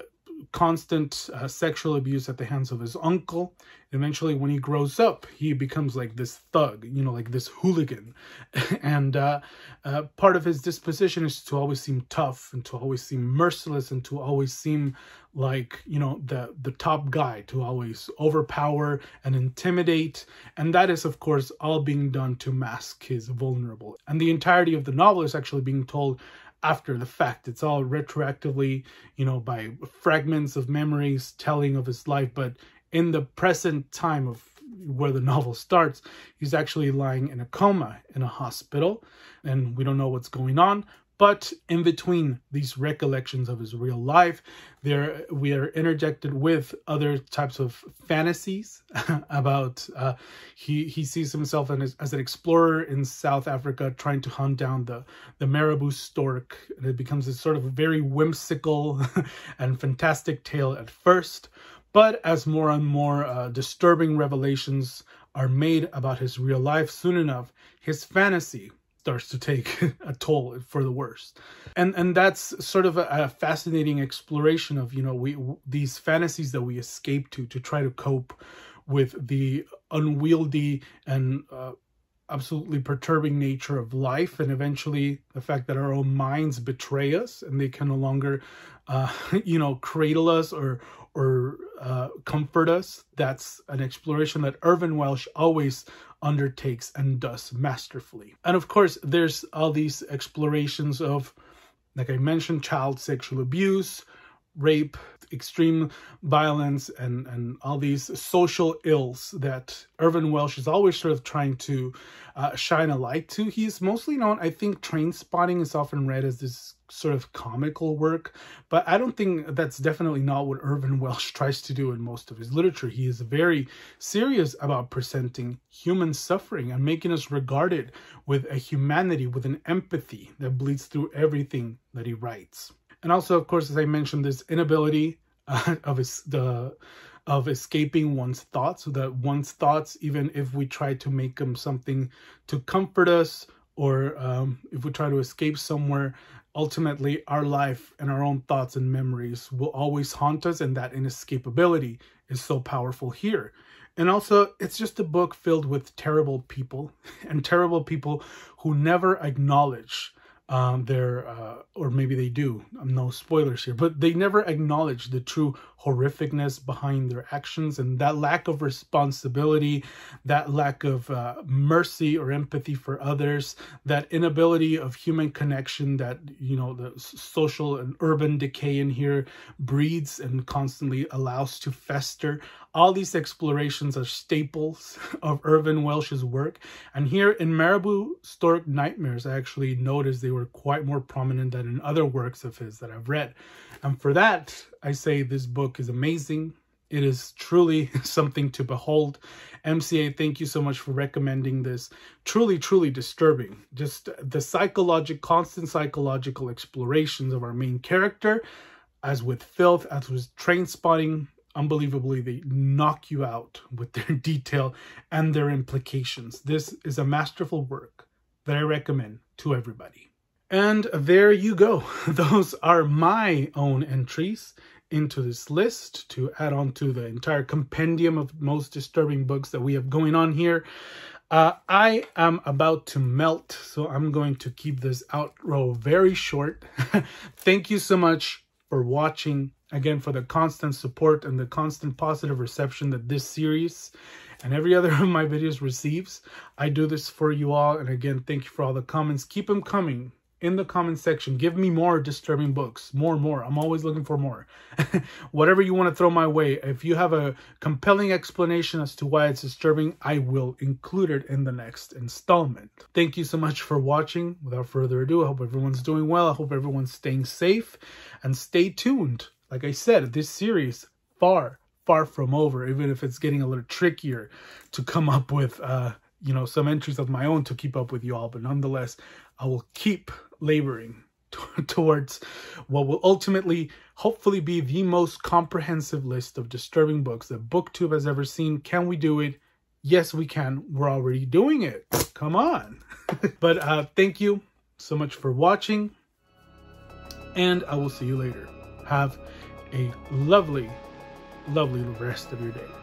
constant uh, sexual abuse at the hands of his uncle. Eventually, when he grows up, he becomes like this thug, you know, like this hooligan. and uh, uh, part of his disposition is to always seem tough and to always seem merciless and to always seem like, you know, the, the top guy, to always overpower and intimidate. And that is, of course, all being done to mask his vulnerable. And the entirety of the novel is actually being told after the fact. It's all retroactively, you know, by fragments of memories telling of his life, but in the present time of where the novel starts, he's actually lying in a coma in a hospital, and we don't know what's going on, but in between these recollections of his real life, there we are interjected with other types of fantasies about uh, he he sees himself as, as, an explorer in South Africa trying to hunt down the the marabou stork, and it becomes this sort of very whimsical and fantastic tale at first. But as more and more uh, disturbing revelations are made about his real life, soon enough, his fantasy starts to take a toll for the worst and and that's sort of a, a, fascinating exploration of you know we these fantasies that we escape to to try to cope with the unwieldy and uh, absolutely perturbing nature of life and eventually the fact that our own minds betray us and they can no longer uh, you know cradle us or or uh, comfort us that's an exploration that irvin welsh always undertakes and does masterfully. And of course, there's all these explorations of, like I mentioned, child sexual abuse, rape, extreme violence, and, and all these social ills that Irvin Welsh is always sort of trying to uh, shine a light to. He's mostly known, I think, Train Spotting is often read as this sort of comical work, but I don't think that's definitely not what Irvin Welsh tries to do in most of his literature. He is very serious about presenting human suffering and making us regard it with a humanity, with an empathy that bleeds through everything that he writes. And also, of course, as I mentioned, this inability uh, of the of escaping one's thoughts, so that one's thoughts, even if we try to make them something to comfort us, or um, if we try to escape somewhere, ultimately our life and our own thoughts and memories will always haunt us, and that inescapability is so powerful here. And also, it's just a book filled with terrible people and terrible people who never acknowledge um, their, uh, or maybe they do, um, no spoilers here, but they never acknowledge the true horrificness behind their actions and that lack of responsibility, that lack of uh, mercy or empathy for others, that inability of human connection that, you know, the social and urban decay in here breeds and constantly allows to fester. All these explorations are staples of Irvin Welsh's work, and here in Marabou Stork Nightmares, I actually noticed they were quite more prominent than in other works of his that I've read. And for that, I say this book is amazing. It is truly something to behold. MCA, thank you so much for recommending this. Truly, truly disturbing. Just the psychological, constant psychological explorations of our main character, as with Filth, as with Train Spotting, unbelievably they knock you out with their detail and their implications. This is a masterful work that I recommend to everybody. And there you go. Those are my own entries into this list to add on to the entire compendium of most disturbing books that we have going on here. Uh, I am about to melt, so I'm going to keep this outro very short. Thank you so much for watching again for the constant support and the constant positive reception that this series and every other of my videos receives. I do this for you all. And again, thank you for all the comments. Keep them coming in the comment section. Give me more disturbing books. More, more. I'm always looking for more. Whatever you want to throw my way. If you have a compelling explanation as to why it's disturbing, I will include it in the next installment. Thank you so much for watching. Without further ado, I hope everyone's doing well. I hope everyone's staying safe and stay tuned like I said, this series far, far from over, even if it's getting a little trickier to come up with, uh, you know, some entries of my own to keep up with you all. But nonetheless, I will keep laboring towards what will ultimately hopefully be the most comprehensive list of disturbing books that booktube has ever seen can we do it yes we can we're already doing it come on but uh thank you so much for watching and i will see you later have a lovely, lovely rest of your day.